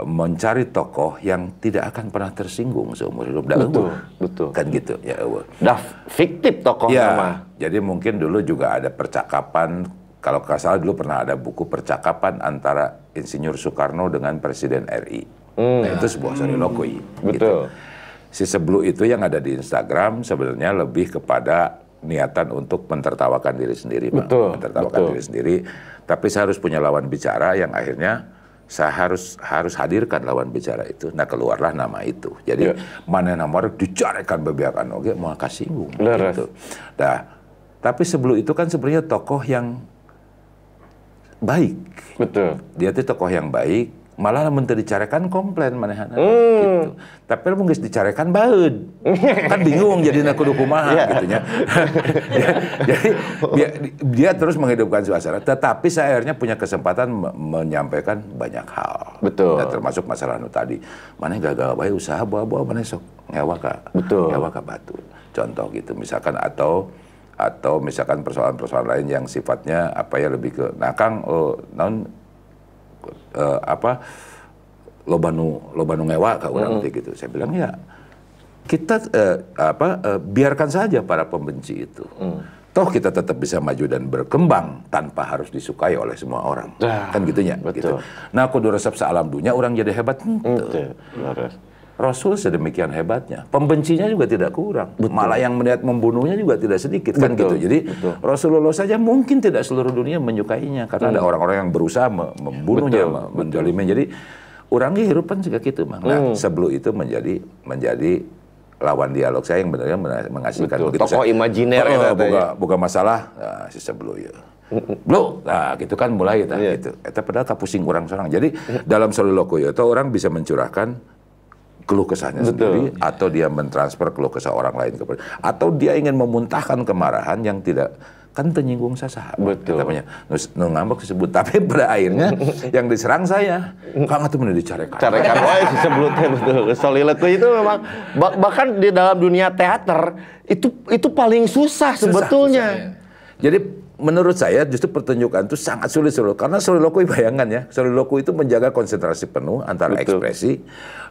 mencari tokoh yang tidak akan pernah tersinggung seumur hidup. dan betul, betul. Kan gitu ya Allah. Dah fiktif tokoh ya, nama. Jadi mungkin dulu juga ada percakapan kalau nggak salah dulu pernah ada buku percakapan antara Insinyur Soekarno dengan Presiden RI. Hmm. Nah itu sebuah soliloquy. Hmm. Gitu. Betul. Si sebelum itu yang ada di Instagram sebenarnya lebih kepada niatan untuk mentertawakan diri sendiri, betul, mentertawakan betul. diri sendiri. Tapi saya harus punya lawan bicara yang akhirnya saya harus harus hadirkan lawan bicara itu. Nah keluarlah nama itu. Jadi yeah. mana nomor dicarikan bebiakan oke mau kasih bung. gitu. Nah, tapi sebelum itu kan sebenarnya tokoh yang baik. Betul. Dia itu tokoh yang baik malah menteri dicarekan komplain mana hmm. gitu. Tapi lu geus dicarekan baeud. kan bingung jadi nak kudu kumaha yeah. gitu nya. jadi dia, dia terus menghidupkan suasana, tetapi saya akhirnya punya kesempatan me menyampaikan banyak hal. Betul. Ya, termasuk masalah nu tadi. Mana gagal bayi usaha buah-buah mana sok nyawa ka. Betul. Nyawa ka batu. Contoh gitu misalkan atau atau misalkan persoalan-persoalan lain yang sifatnya apa ya lebih ke nah oh non uh, apa lo banu lo banu ngewa kak orang mm. gitu. Saya bilang ya kita uh, apa uh, biarkan saja para pembenci itu. Mm. Toh kita tetap bisa maju dan berkembang tanpa harus disukai oleh semua orang. Ah, kan gitunya. Gitu. Betul. Gitu. Nah, aku resep sealam dunia orang jadi hebat. Mm, -hmm. Rasul sedemikian hebatnya, pembencinya juga tidak kurang, Betul. malah yang melihat membunuhnya juga tidak sedikit kan Betul. kan gitu. Jadi Betul. Rasulullah saja mungkin tidak seluruh dunia menyukainya karena hmm. ada iya. orang-orang yang berusaha membunuhnya, Betul. menjadi Jadi orangnya hirupan juga gitu, mang. Nah, hmm. sebelum itu menjadi menjadi lawan dialog saya yang benar benar menghasilkan Betul. Tokoh imajiner oh, ya, buka, masalah nah, si sebelum ya. nah gitu kan mulai nah, yeah. gitu. Eta padahal tak pusing orang seorang. Jadi dalam soliloquy itu orang bisa mencurahkan keluh kesahnya Betul. sendiri atau dia mentransfer keluh kesah orang lain kepada atau dia ingin memuntahkan kemarahan yang tidak kan penyinggung saya sahabat Betul. katanya nu ngambek disebut tapi pada akhirnya yang diserang saya kamu tuh menjadi carekan carekan wae oh, sebelumnya betul soliloquy itu memang bahkan di dalam dunia teater itu itu paling susah, susah sebetulnya ya. jadi menurut saya justru pertunjukan itu sangat sulit solo karena soliloquy bayangan ya soliloquy itu menjaga konsentrasi penuh antara Betul. ekspresi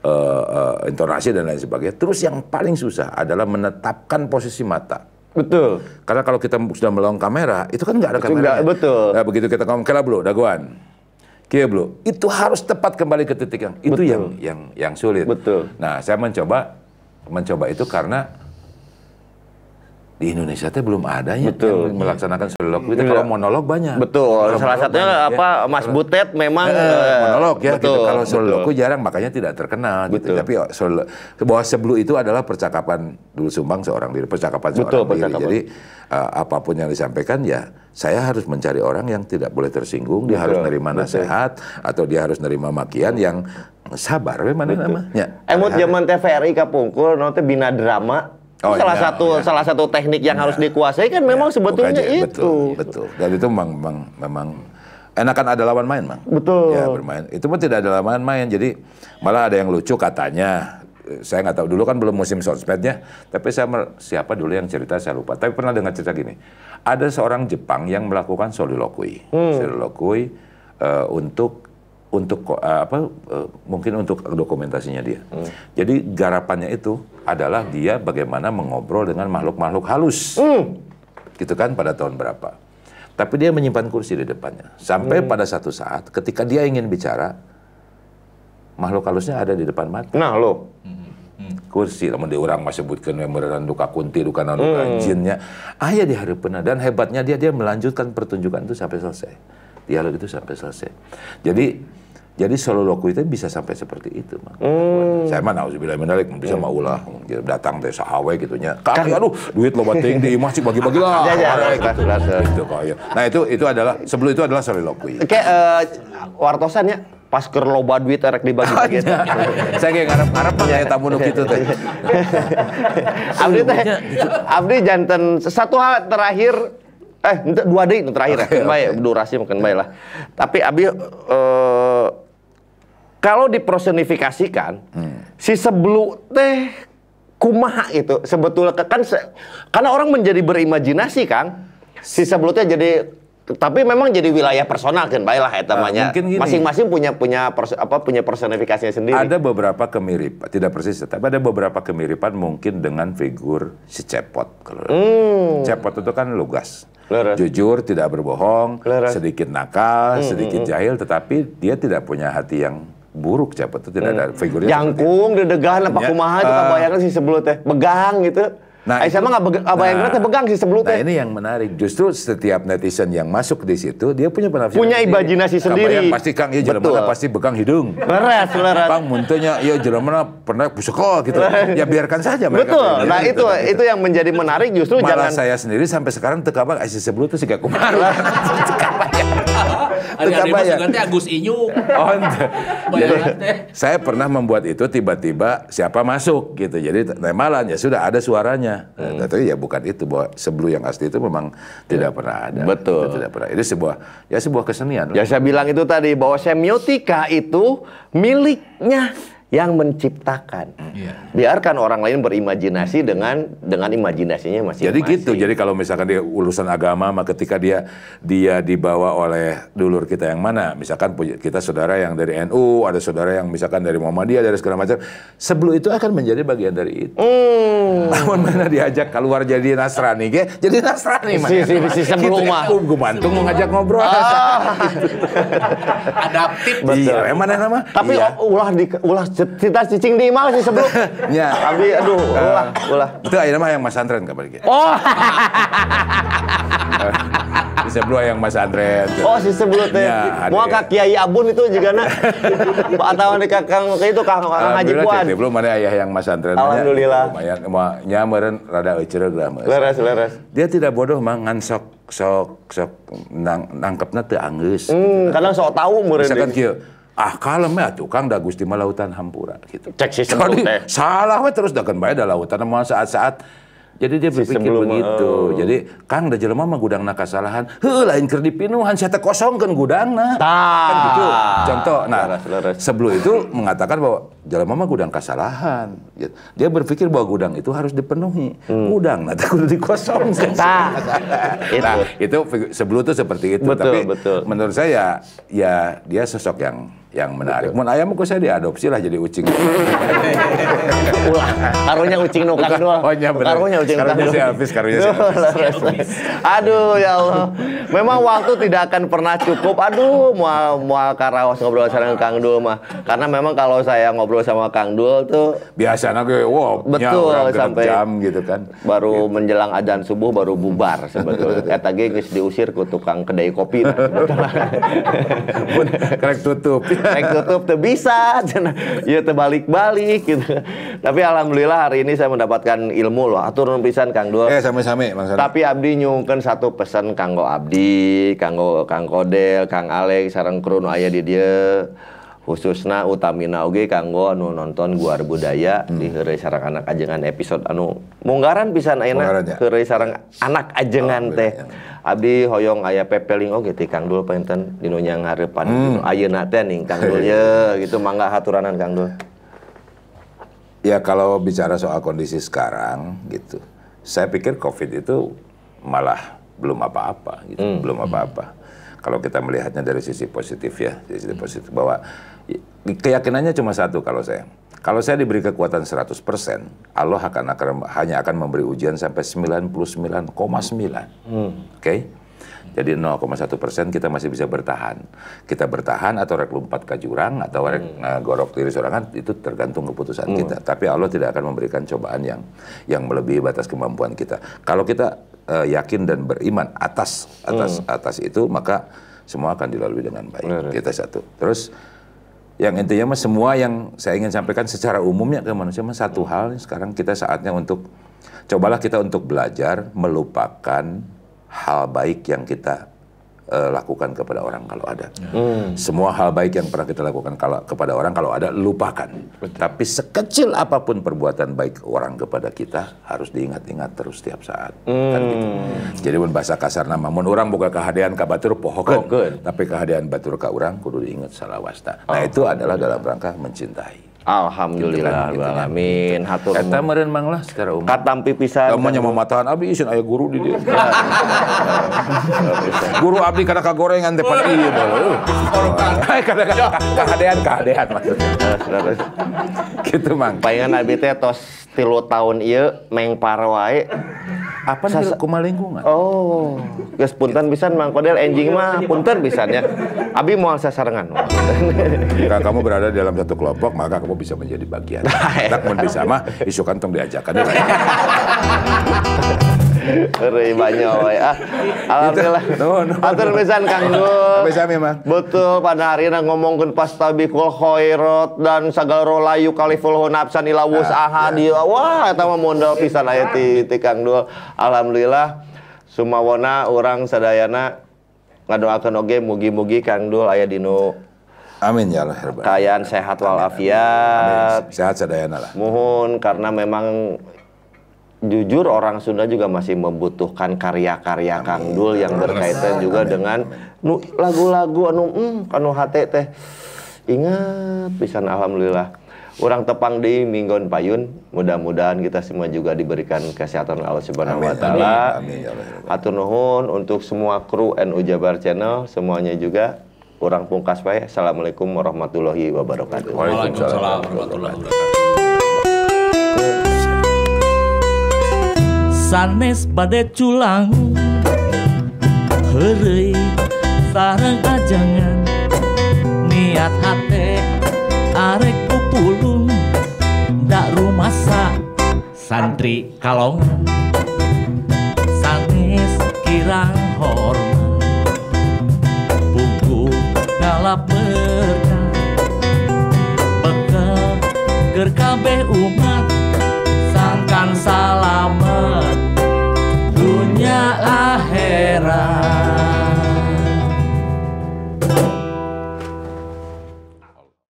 uh, uh, intonasi dan lain sebagainya terus yang paling susah adalah menetapkan posisi mata Betul. Karena kalau kita sudah melawan kamera, itu kan nggak ada kamera. Betul. Nah, begitu kita ngomong kira belum, daguan. Kia belum. Itu harus tepat kembali ke titik yang itu yang yang yang sulit. Betul. Nah, saya mencoba mencoba itu karena di Indonesia teh belum ada ya Betul. yang melaksanakan solo itu iya. Kalau monolog banyak. Betul. Kalau Salah satunya banyak, apa ya. Mas Butet memang eh, eh monolog ya. Gitu. Betul, gitu. Kalau solilokwi jarang makanya tidak terkenal. Gitu. Betul. Gitu. Tapi oh, solo, bahwa sebelum itu adalah percakapan dulu Sumbang seorang diri, percakapan seorang Betul, diri. Jadi uh, apapun yang disampaikan ya saya harus mencari orang yang tidak boleh tersinggung, dia harus nerima nasihat atau dia harus nerima makian yang sabar memang namanya. Ya, Emut eh, zaman TVRI kapungkul nanti bina drama Oh, salah iya, satu iya. salah satu teknik yang iya. harus dikuasai kan memang iya, sebetulnya bukannya, itu. Betul, betul. Dan itu memang memang, memang enakan ada lawan main, bang. Betul. Ya, bermain. Itu pun tidak ada lawan main. Jadi malah ada yang lucu katanya. Saya nggak tahu dulu kan belum musim sosmednya, tapi saya siapa dulu yang cerita saya lupa. Tapi pernah dengar cerita gini. Ada seorang Jepang yang melakukan soliloquy, Hmm. Soliloquy uh, eh, untuk untuk uh, apa uh, mungkin untuk dokumentasinya dia. Hmm. Jadi garapannya itu adalah dia bagaimana mengobrol dengan makhluk-makhluk halus. Hmm. Gitu kan pada tahun berapa. Tapi dia menyimpan kursi di depannya. Sampai hmm. pada satu saat ketika dia ingin bicara makhluk halusnya ada di depan mata. Nah, lo. Hmm. Kursi namun dia orang masih sebutkan memberan duka kunti, duka nanuka, hmm. jinnya. Ayah ah, diharapkan dan hebatnya dia dia melanjutkan pertunjukan itu sampai selesai dialog ya, itu sampai selesai. Jadi jadi soliloku itu bisa sampai seperti itu, Mak. Hmm. Saya mah nauzubillah menarik, bisa hmm. mau lah datang dari sahawe gitunya. Kak, kan- aduh, duit lo bating di masih bagi-bagi lah. Ya, ya, nah, ya, ya gitu. gitu nah, itu itu adalah sebelum itu adalah soliloku. Oke, uh, eh, wartosan ya pas ke loba duit erek dibagi-bagi. Ah, gitu. iya. Saya kayak ngarep-ngarep ya tamu nuk itu teh. Abdi teh, Abdi jantan satu hal terakhir eh dua detik terakhir ya, okay, baik durasi mungkin baik lah. Tapi abi uh, kalau dipersonifikasikan hmm. si sebelum teh kumaha itu sebetulnya kan se, karena orang menjadi berimajinasi Kang si sebelumnya jadi tapi memang jadi wilayah personal kan baiklah ah, ya namanya masing-masing punya punya pers, apa punya personifikasinya sendiri ada beberapa kemiripan tidak persis tapi ada beberapa kemiripan mungkin dengan figur si cepot kalau hmm. cepot itu kan lugas Leras. jujur, tidak berbohong, Leras. sedikit nakal, hmm, sedikit hmm, hmm. jahil, tetapi dia tidak punya hati yang buruk siapa tuh tidak hmm. ada figurnya. Jangkung, dedegan apa ya, kumaha uh, itu eh. bayangkan sih sebelumnya, teh begang gitu. Nah, Aisyah mah nggak yang nah, pegang sih sebelumnya. Nah ini yang menarik. Justru setiap netizen yang masuk di situ dia punya penafsiran. Punya imajinasi sendiri. Kamu pasti Kang iya jelas mana pasti begang hidung. Beres, beres. Kang muntunya Iya Jerman pernah buseko gitu. ya biarkan saja mereka. Betul. Pilih, nah gitu itu kan, gitu. itu yang menjadi menarik justru Malah jangan. saya sendiri sampai sekarang tekapan Aisyah sebelum itu sih gak kumaru. Ada hari ya? ganti Agus Inyu. Oh, Jadi, saya pernah membuat itu tiba-tiba siapa masuk gitu. Jadi malah ya sudah ada suaranya. Hmm. Nah, tapi ya bukan itu bahwa sebelum yang asli itu memang tidak ya. pernah ada. Betul. Itu tidak pernah. Itu sebuah ya sebuah kesenian. Ya saya bilang itu tadi bahwa semiotika itu miliknya yang menciptakan. Yeah. Biarkan orang lain berimajinasi dengan dengan imajinasinya masih Jadi gitu. Jadi kalau misalkan dia urusan agama, maka ketika dia dia dibawa oleh dulur kita yang mana, misalkan kita saudara yang dari NU, ada saudara yang misalkan dari Muhammadiyah, dari segala macam, sebelum itu akan menjadi bagian dari itu. Mm. mana diajak keluar jadi Nasrani, ge? jadi Nasrani mana? Si, si, si, sebelum gitu, ya. gue bantu mau ngajak ngobrol. Ah. Gitu. Adaptif. Betul. Iya, emang nama. Tapi iya. ulah di ulah cerita cicing di mana sih sebelumnya, ya tapi aduh eh, ulah ulah itu akhirnya mah yang mas Andren kabar gitu oh eh, si sebelum yang mas Andren. oh si sebelum teh ya, mau kak kiai abun itu juga nak atau nih kakang itu kakang haji puan belum ada ayah yang mas Andren. alhamdulillah lumayan nyamaren rada gak mas. leres leres dia tidak bodoh mah ngan sok sok sok nang, nangkepnya tuh angus. hmm, kadang sok tahu meureun misalkan ah kalem ya tukang dah gusti lautan hampura gitu. Cek sistem Kali, teh. Salah we terus dagang bayar dah lautan mau saat-saat jadi dia berpikir Sistem begitu. Uh. Jadi Kang udah jelema mah gudang kasalahan. Heuh lain keur dipinuhan saya teh kosongkeun gudangna. Kan gitu. Contoh nah sebelum itu mengatakan bahwa jelema mah gudang kasalahan. Gitu. Dia berpikir bahwa gudang itu harus dipenuhi. Hmm. Gudang nah kudu dikosongkeun. Nah, nah, itu sebelum itu seperti itu. Betul, Tapi betul. menurut saya ya dia sosok yang yang menarik. Mau ayam kok saya diadopsi lah jadi ucing. karunya ucing nukang doang. Oh iya Karunya ucing nukang. Karunya si karunya si Aduh ya Allah. Memang waktu tidak akan pernah cukup. Aduh, mau mau karawas ngobrol sama Kang Dul mah. Karena memang kalau saya ngobrol sama Kang Dul tuh biasanya gue wow, betul sampai jam gitu kan. Baru gitu. menjelang adzan subuh baru bubar sebetulnya. kata gengis diusir ke tukang kedai kopi. Nah, Pun kerek tutup naik tutup tuh bisa ya terbalik-balik gitu tapi alhamdulillah hari ini saya mendapatkan ilmu loh atur pisan Kang Dul eh sami-sami Bang tapi Abdi nyungkan satu pesan Kanggo Abdi Kanggo Kang Kodel Kang Alex sarang kru ayah di dia khususnya utamina oge kanggo anu nonton guar budaya hmm. di heureuy sarang anak ajengan episode anu munggaran bisa ayeuna ya. heureuy sarang anak ajengan oh, teh ya. abdi hoyong ayah pepeling oge ti Kang Dul pengen dinu nyang hareupan hmm. dinu ayeuna teh ning Kang Dul ya gitu mangga haturanan Kang Dul Ya kalau bicara soal kondisi sekarang gitu saya pikir COVID itu malah belum apa-apa gitu, hmm. belum apa-apa kalau kita melihatnya dari sisi positif ya, sisi positif bahwa keyakinannya cuma satu kalau saya. Kalau saya diberi kekuatan 100%, Allah akan, akan hanya akan memberi ujian sampai 99,9. Hmm. Oke? Okay? Jadi 0,1 persen kita masih bisa bertahan. Kita bertahan atau rek lompat ke jurang atau rek hmm. Eh, gorok diri sorangan itu tergantung keputusan hmm. kita. Tapi Allah tidak akan memberikan cobaan yang yang melebihi batas kemampuan kita. Kalau kita uh, yakin dan beriman atas atas hmm. atas itu maka semua akan dilalui dengan baik. Benar. Kita ya. satu. Terus yang intinya mas semua yang saya ingin sampaikan secara umumnya ke manusia mas satu hmm. hal sekarang kita saatnya untuk cobalah kita untuk belajar melupakan hal baik yang kita uh, lakukan kepada orang kalau ada. Ya. Hmm. Semua hal baik yang pernah kita lakukan kalau, kepada orang kalau ada lupakan. Betul. Tapi sekecil apapun perbuatan baik orang kepada kita harus diingat-ingat terus setiap saat. Hmm. Kan gitu. Jadi pun bahasa kasar nama mun orang buka kehadiran ka batur pohokan. oh, tapi kehadiran batur ka orang kudu diingat salawasta. Nah, oh. itu adalah dalam rangka mencintai. Alhamdulillah gitu alamin. Kan, gitu kan. Hatur Kata meren Mang lah secara umum. Katam pipisan. Kamu nyamuk matahan abi isin ayah guru di dia. guru Abi kada kagorengan teh pati ieu bae. Kada ya. kahadean kahadean maksudnya. Gitu Mang. Pengen Abi teh tos 3 tahun iya mengparwai apa Sasa... kuma lingkungan oh ya punten bisa, Mang Kodel enjing mah punten bisa, ya abi mau sasarengan jika kamu berada dalam satu kelompok maka kamu bisa menjadi bagian tak mau bisa mah isu kantong diajakan Uri banyak wae. Ah, alhamdulillah. No, no, Atur pisan Kang Gus. Bisa memang. Betul pada hari ngomongkeun pastabiqul khairat dan sagaro layu kaliful hunapsan ila ah, ahad. Ya. Wah, eta mah modal pisan aya ti, ti Kang Dul. Alhamdulillah Sumawona orang sadayana ngadoakeun oge mugi-mugi Kang Dul aya dinu Amin ya Allah. Ya kayaan sehat walafiat. Sehat sadayana lah. Mohon karena memang jujur orang Sunda juga masih membutuhkan karya-karya Kang Dul yang berkaitan juga dengan lagu-lagu anu mm, anu hate teh ingat pisan alhamdulillah orang tepang di Minggon Payun mudah-mudahan kita semua juga diberikan kesehatan Allah Subhanahu wa taala ya ya atur nuhun untuk semua kru NU Jabar Channel semuanya juga orang pungkas baik Assalamualaikum warahmatullahi wabarakatuh Waalaikumsalam warahmatullahi wabarakatuh sanes badai culang Hei, sarang ajangan niat hati arek pupulung dak rumasa santri kalong, sanes kirang hormat buku galap berkah bekal gerkabe umat sangkan salam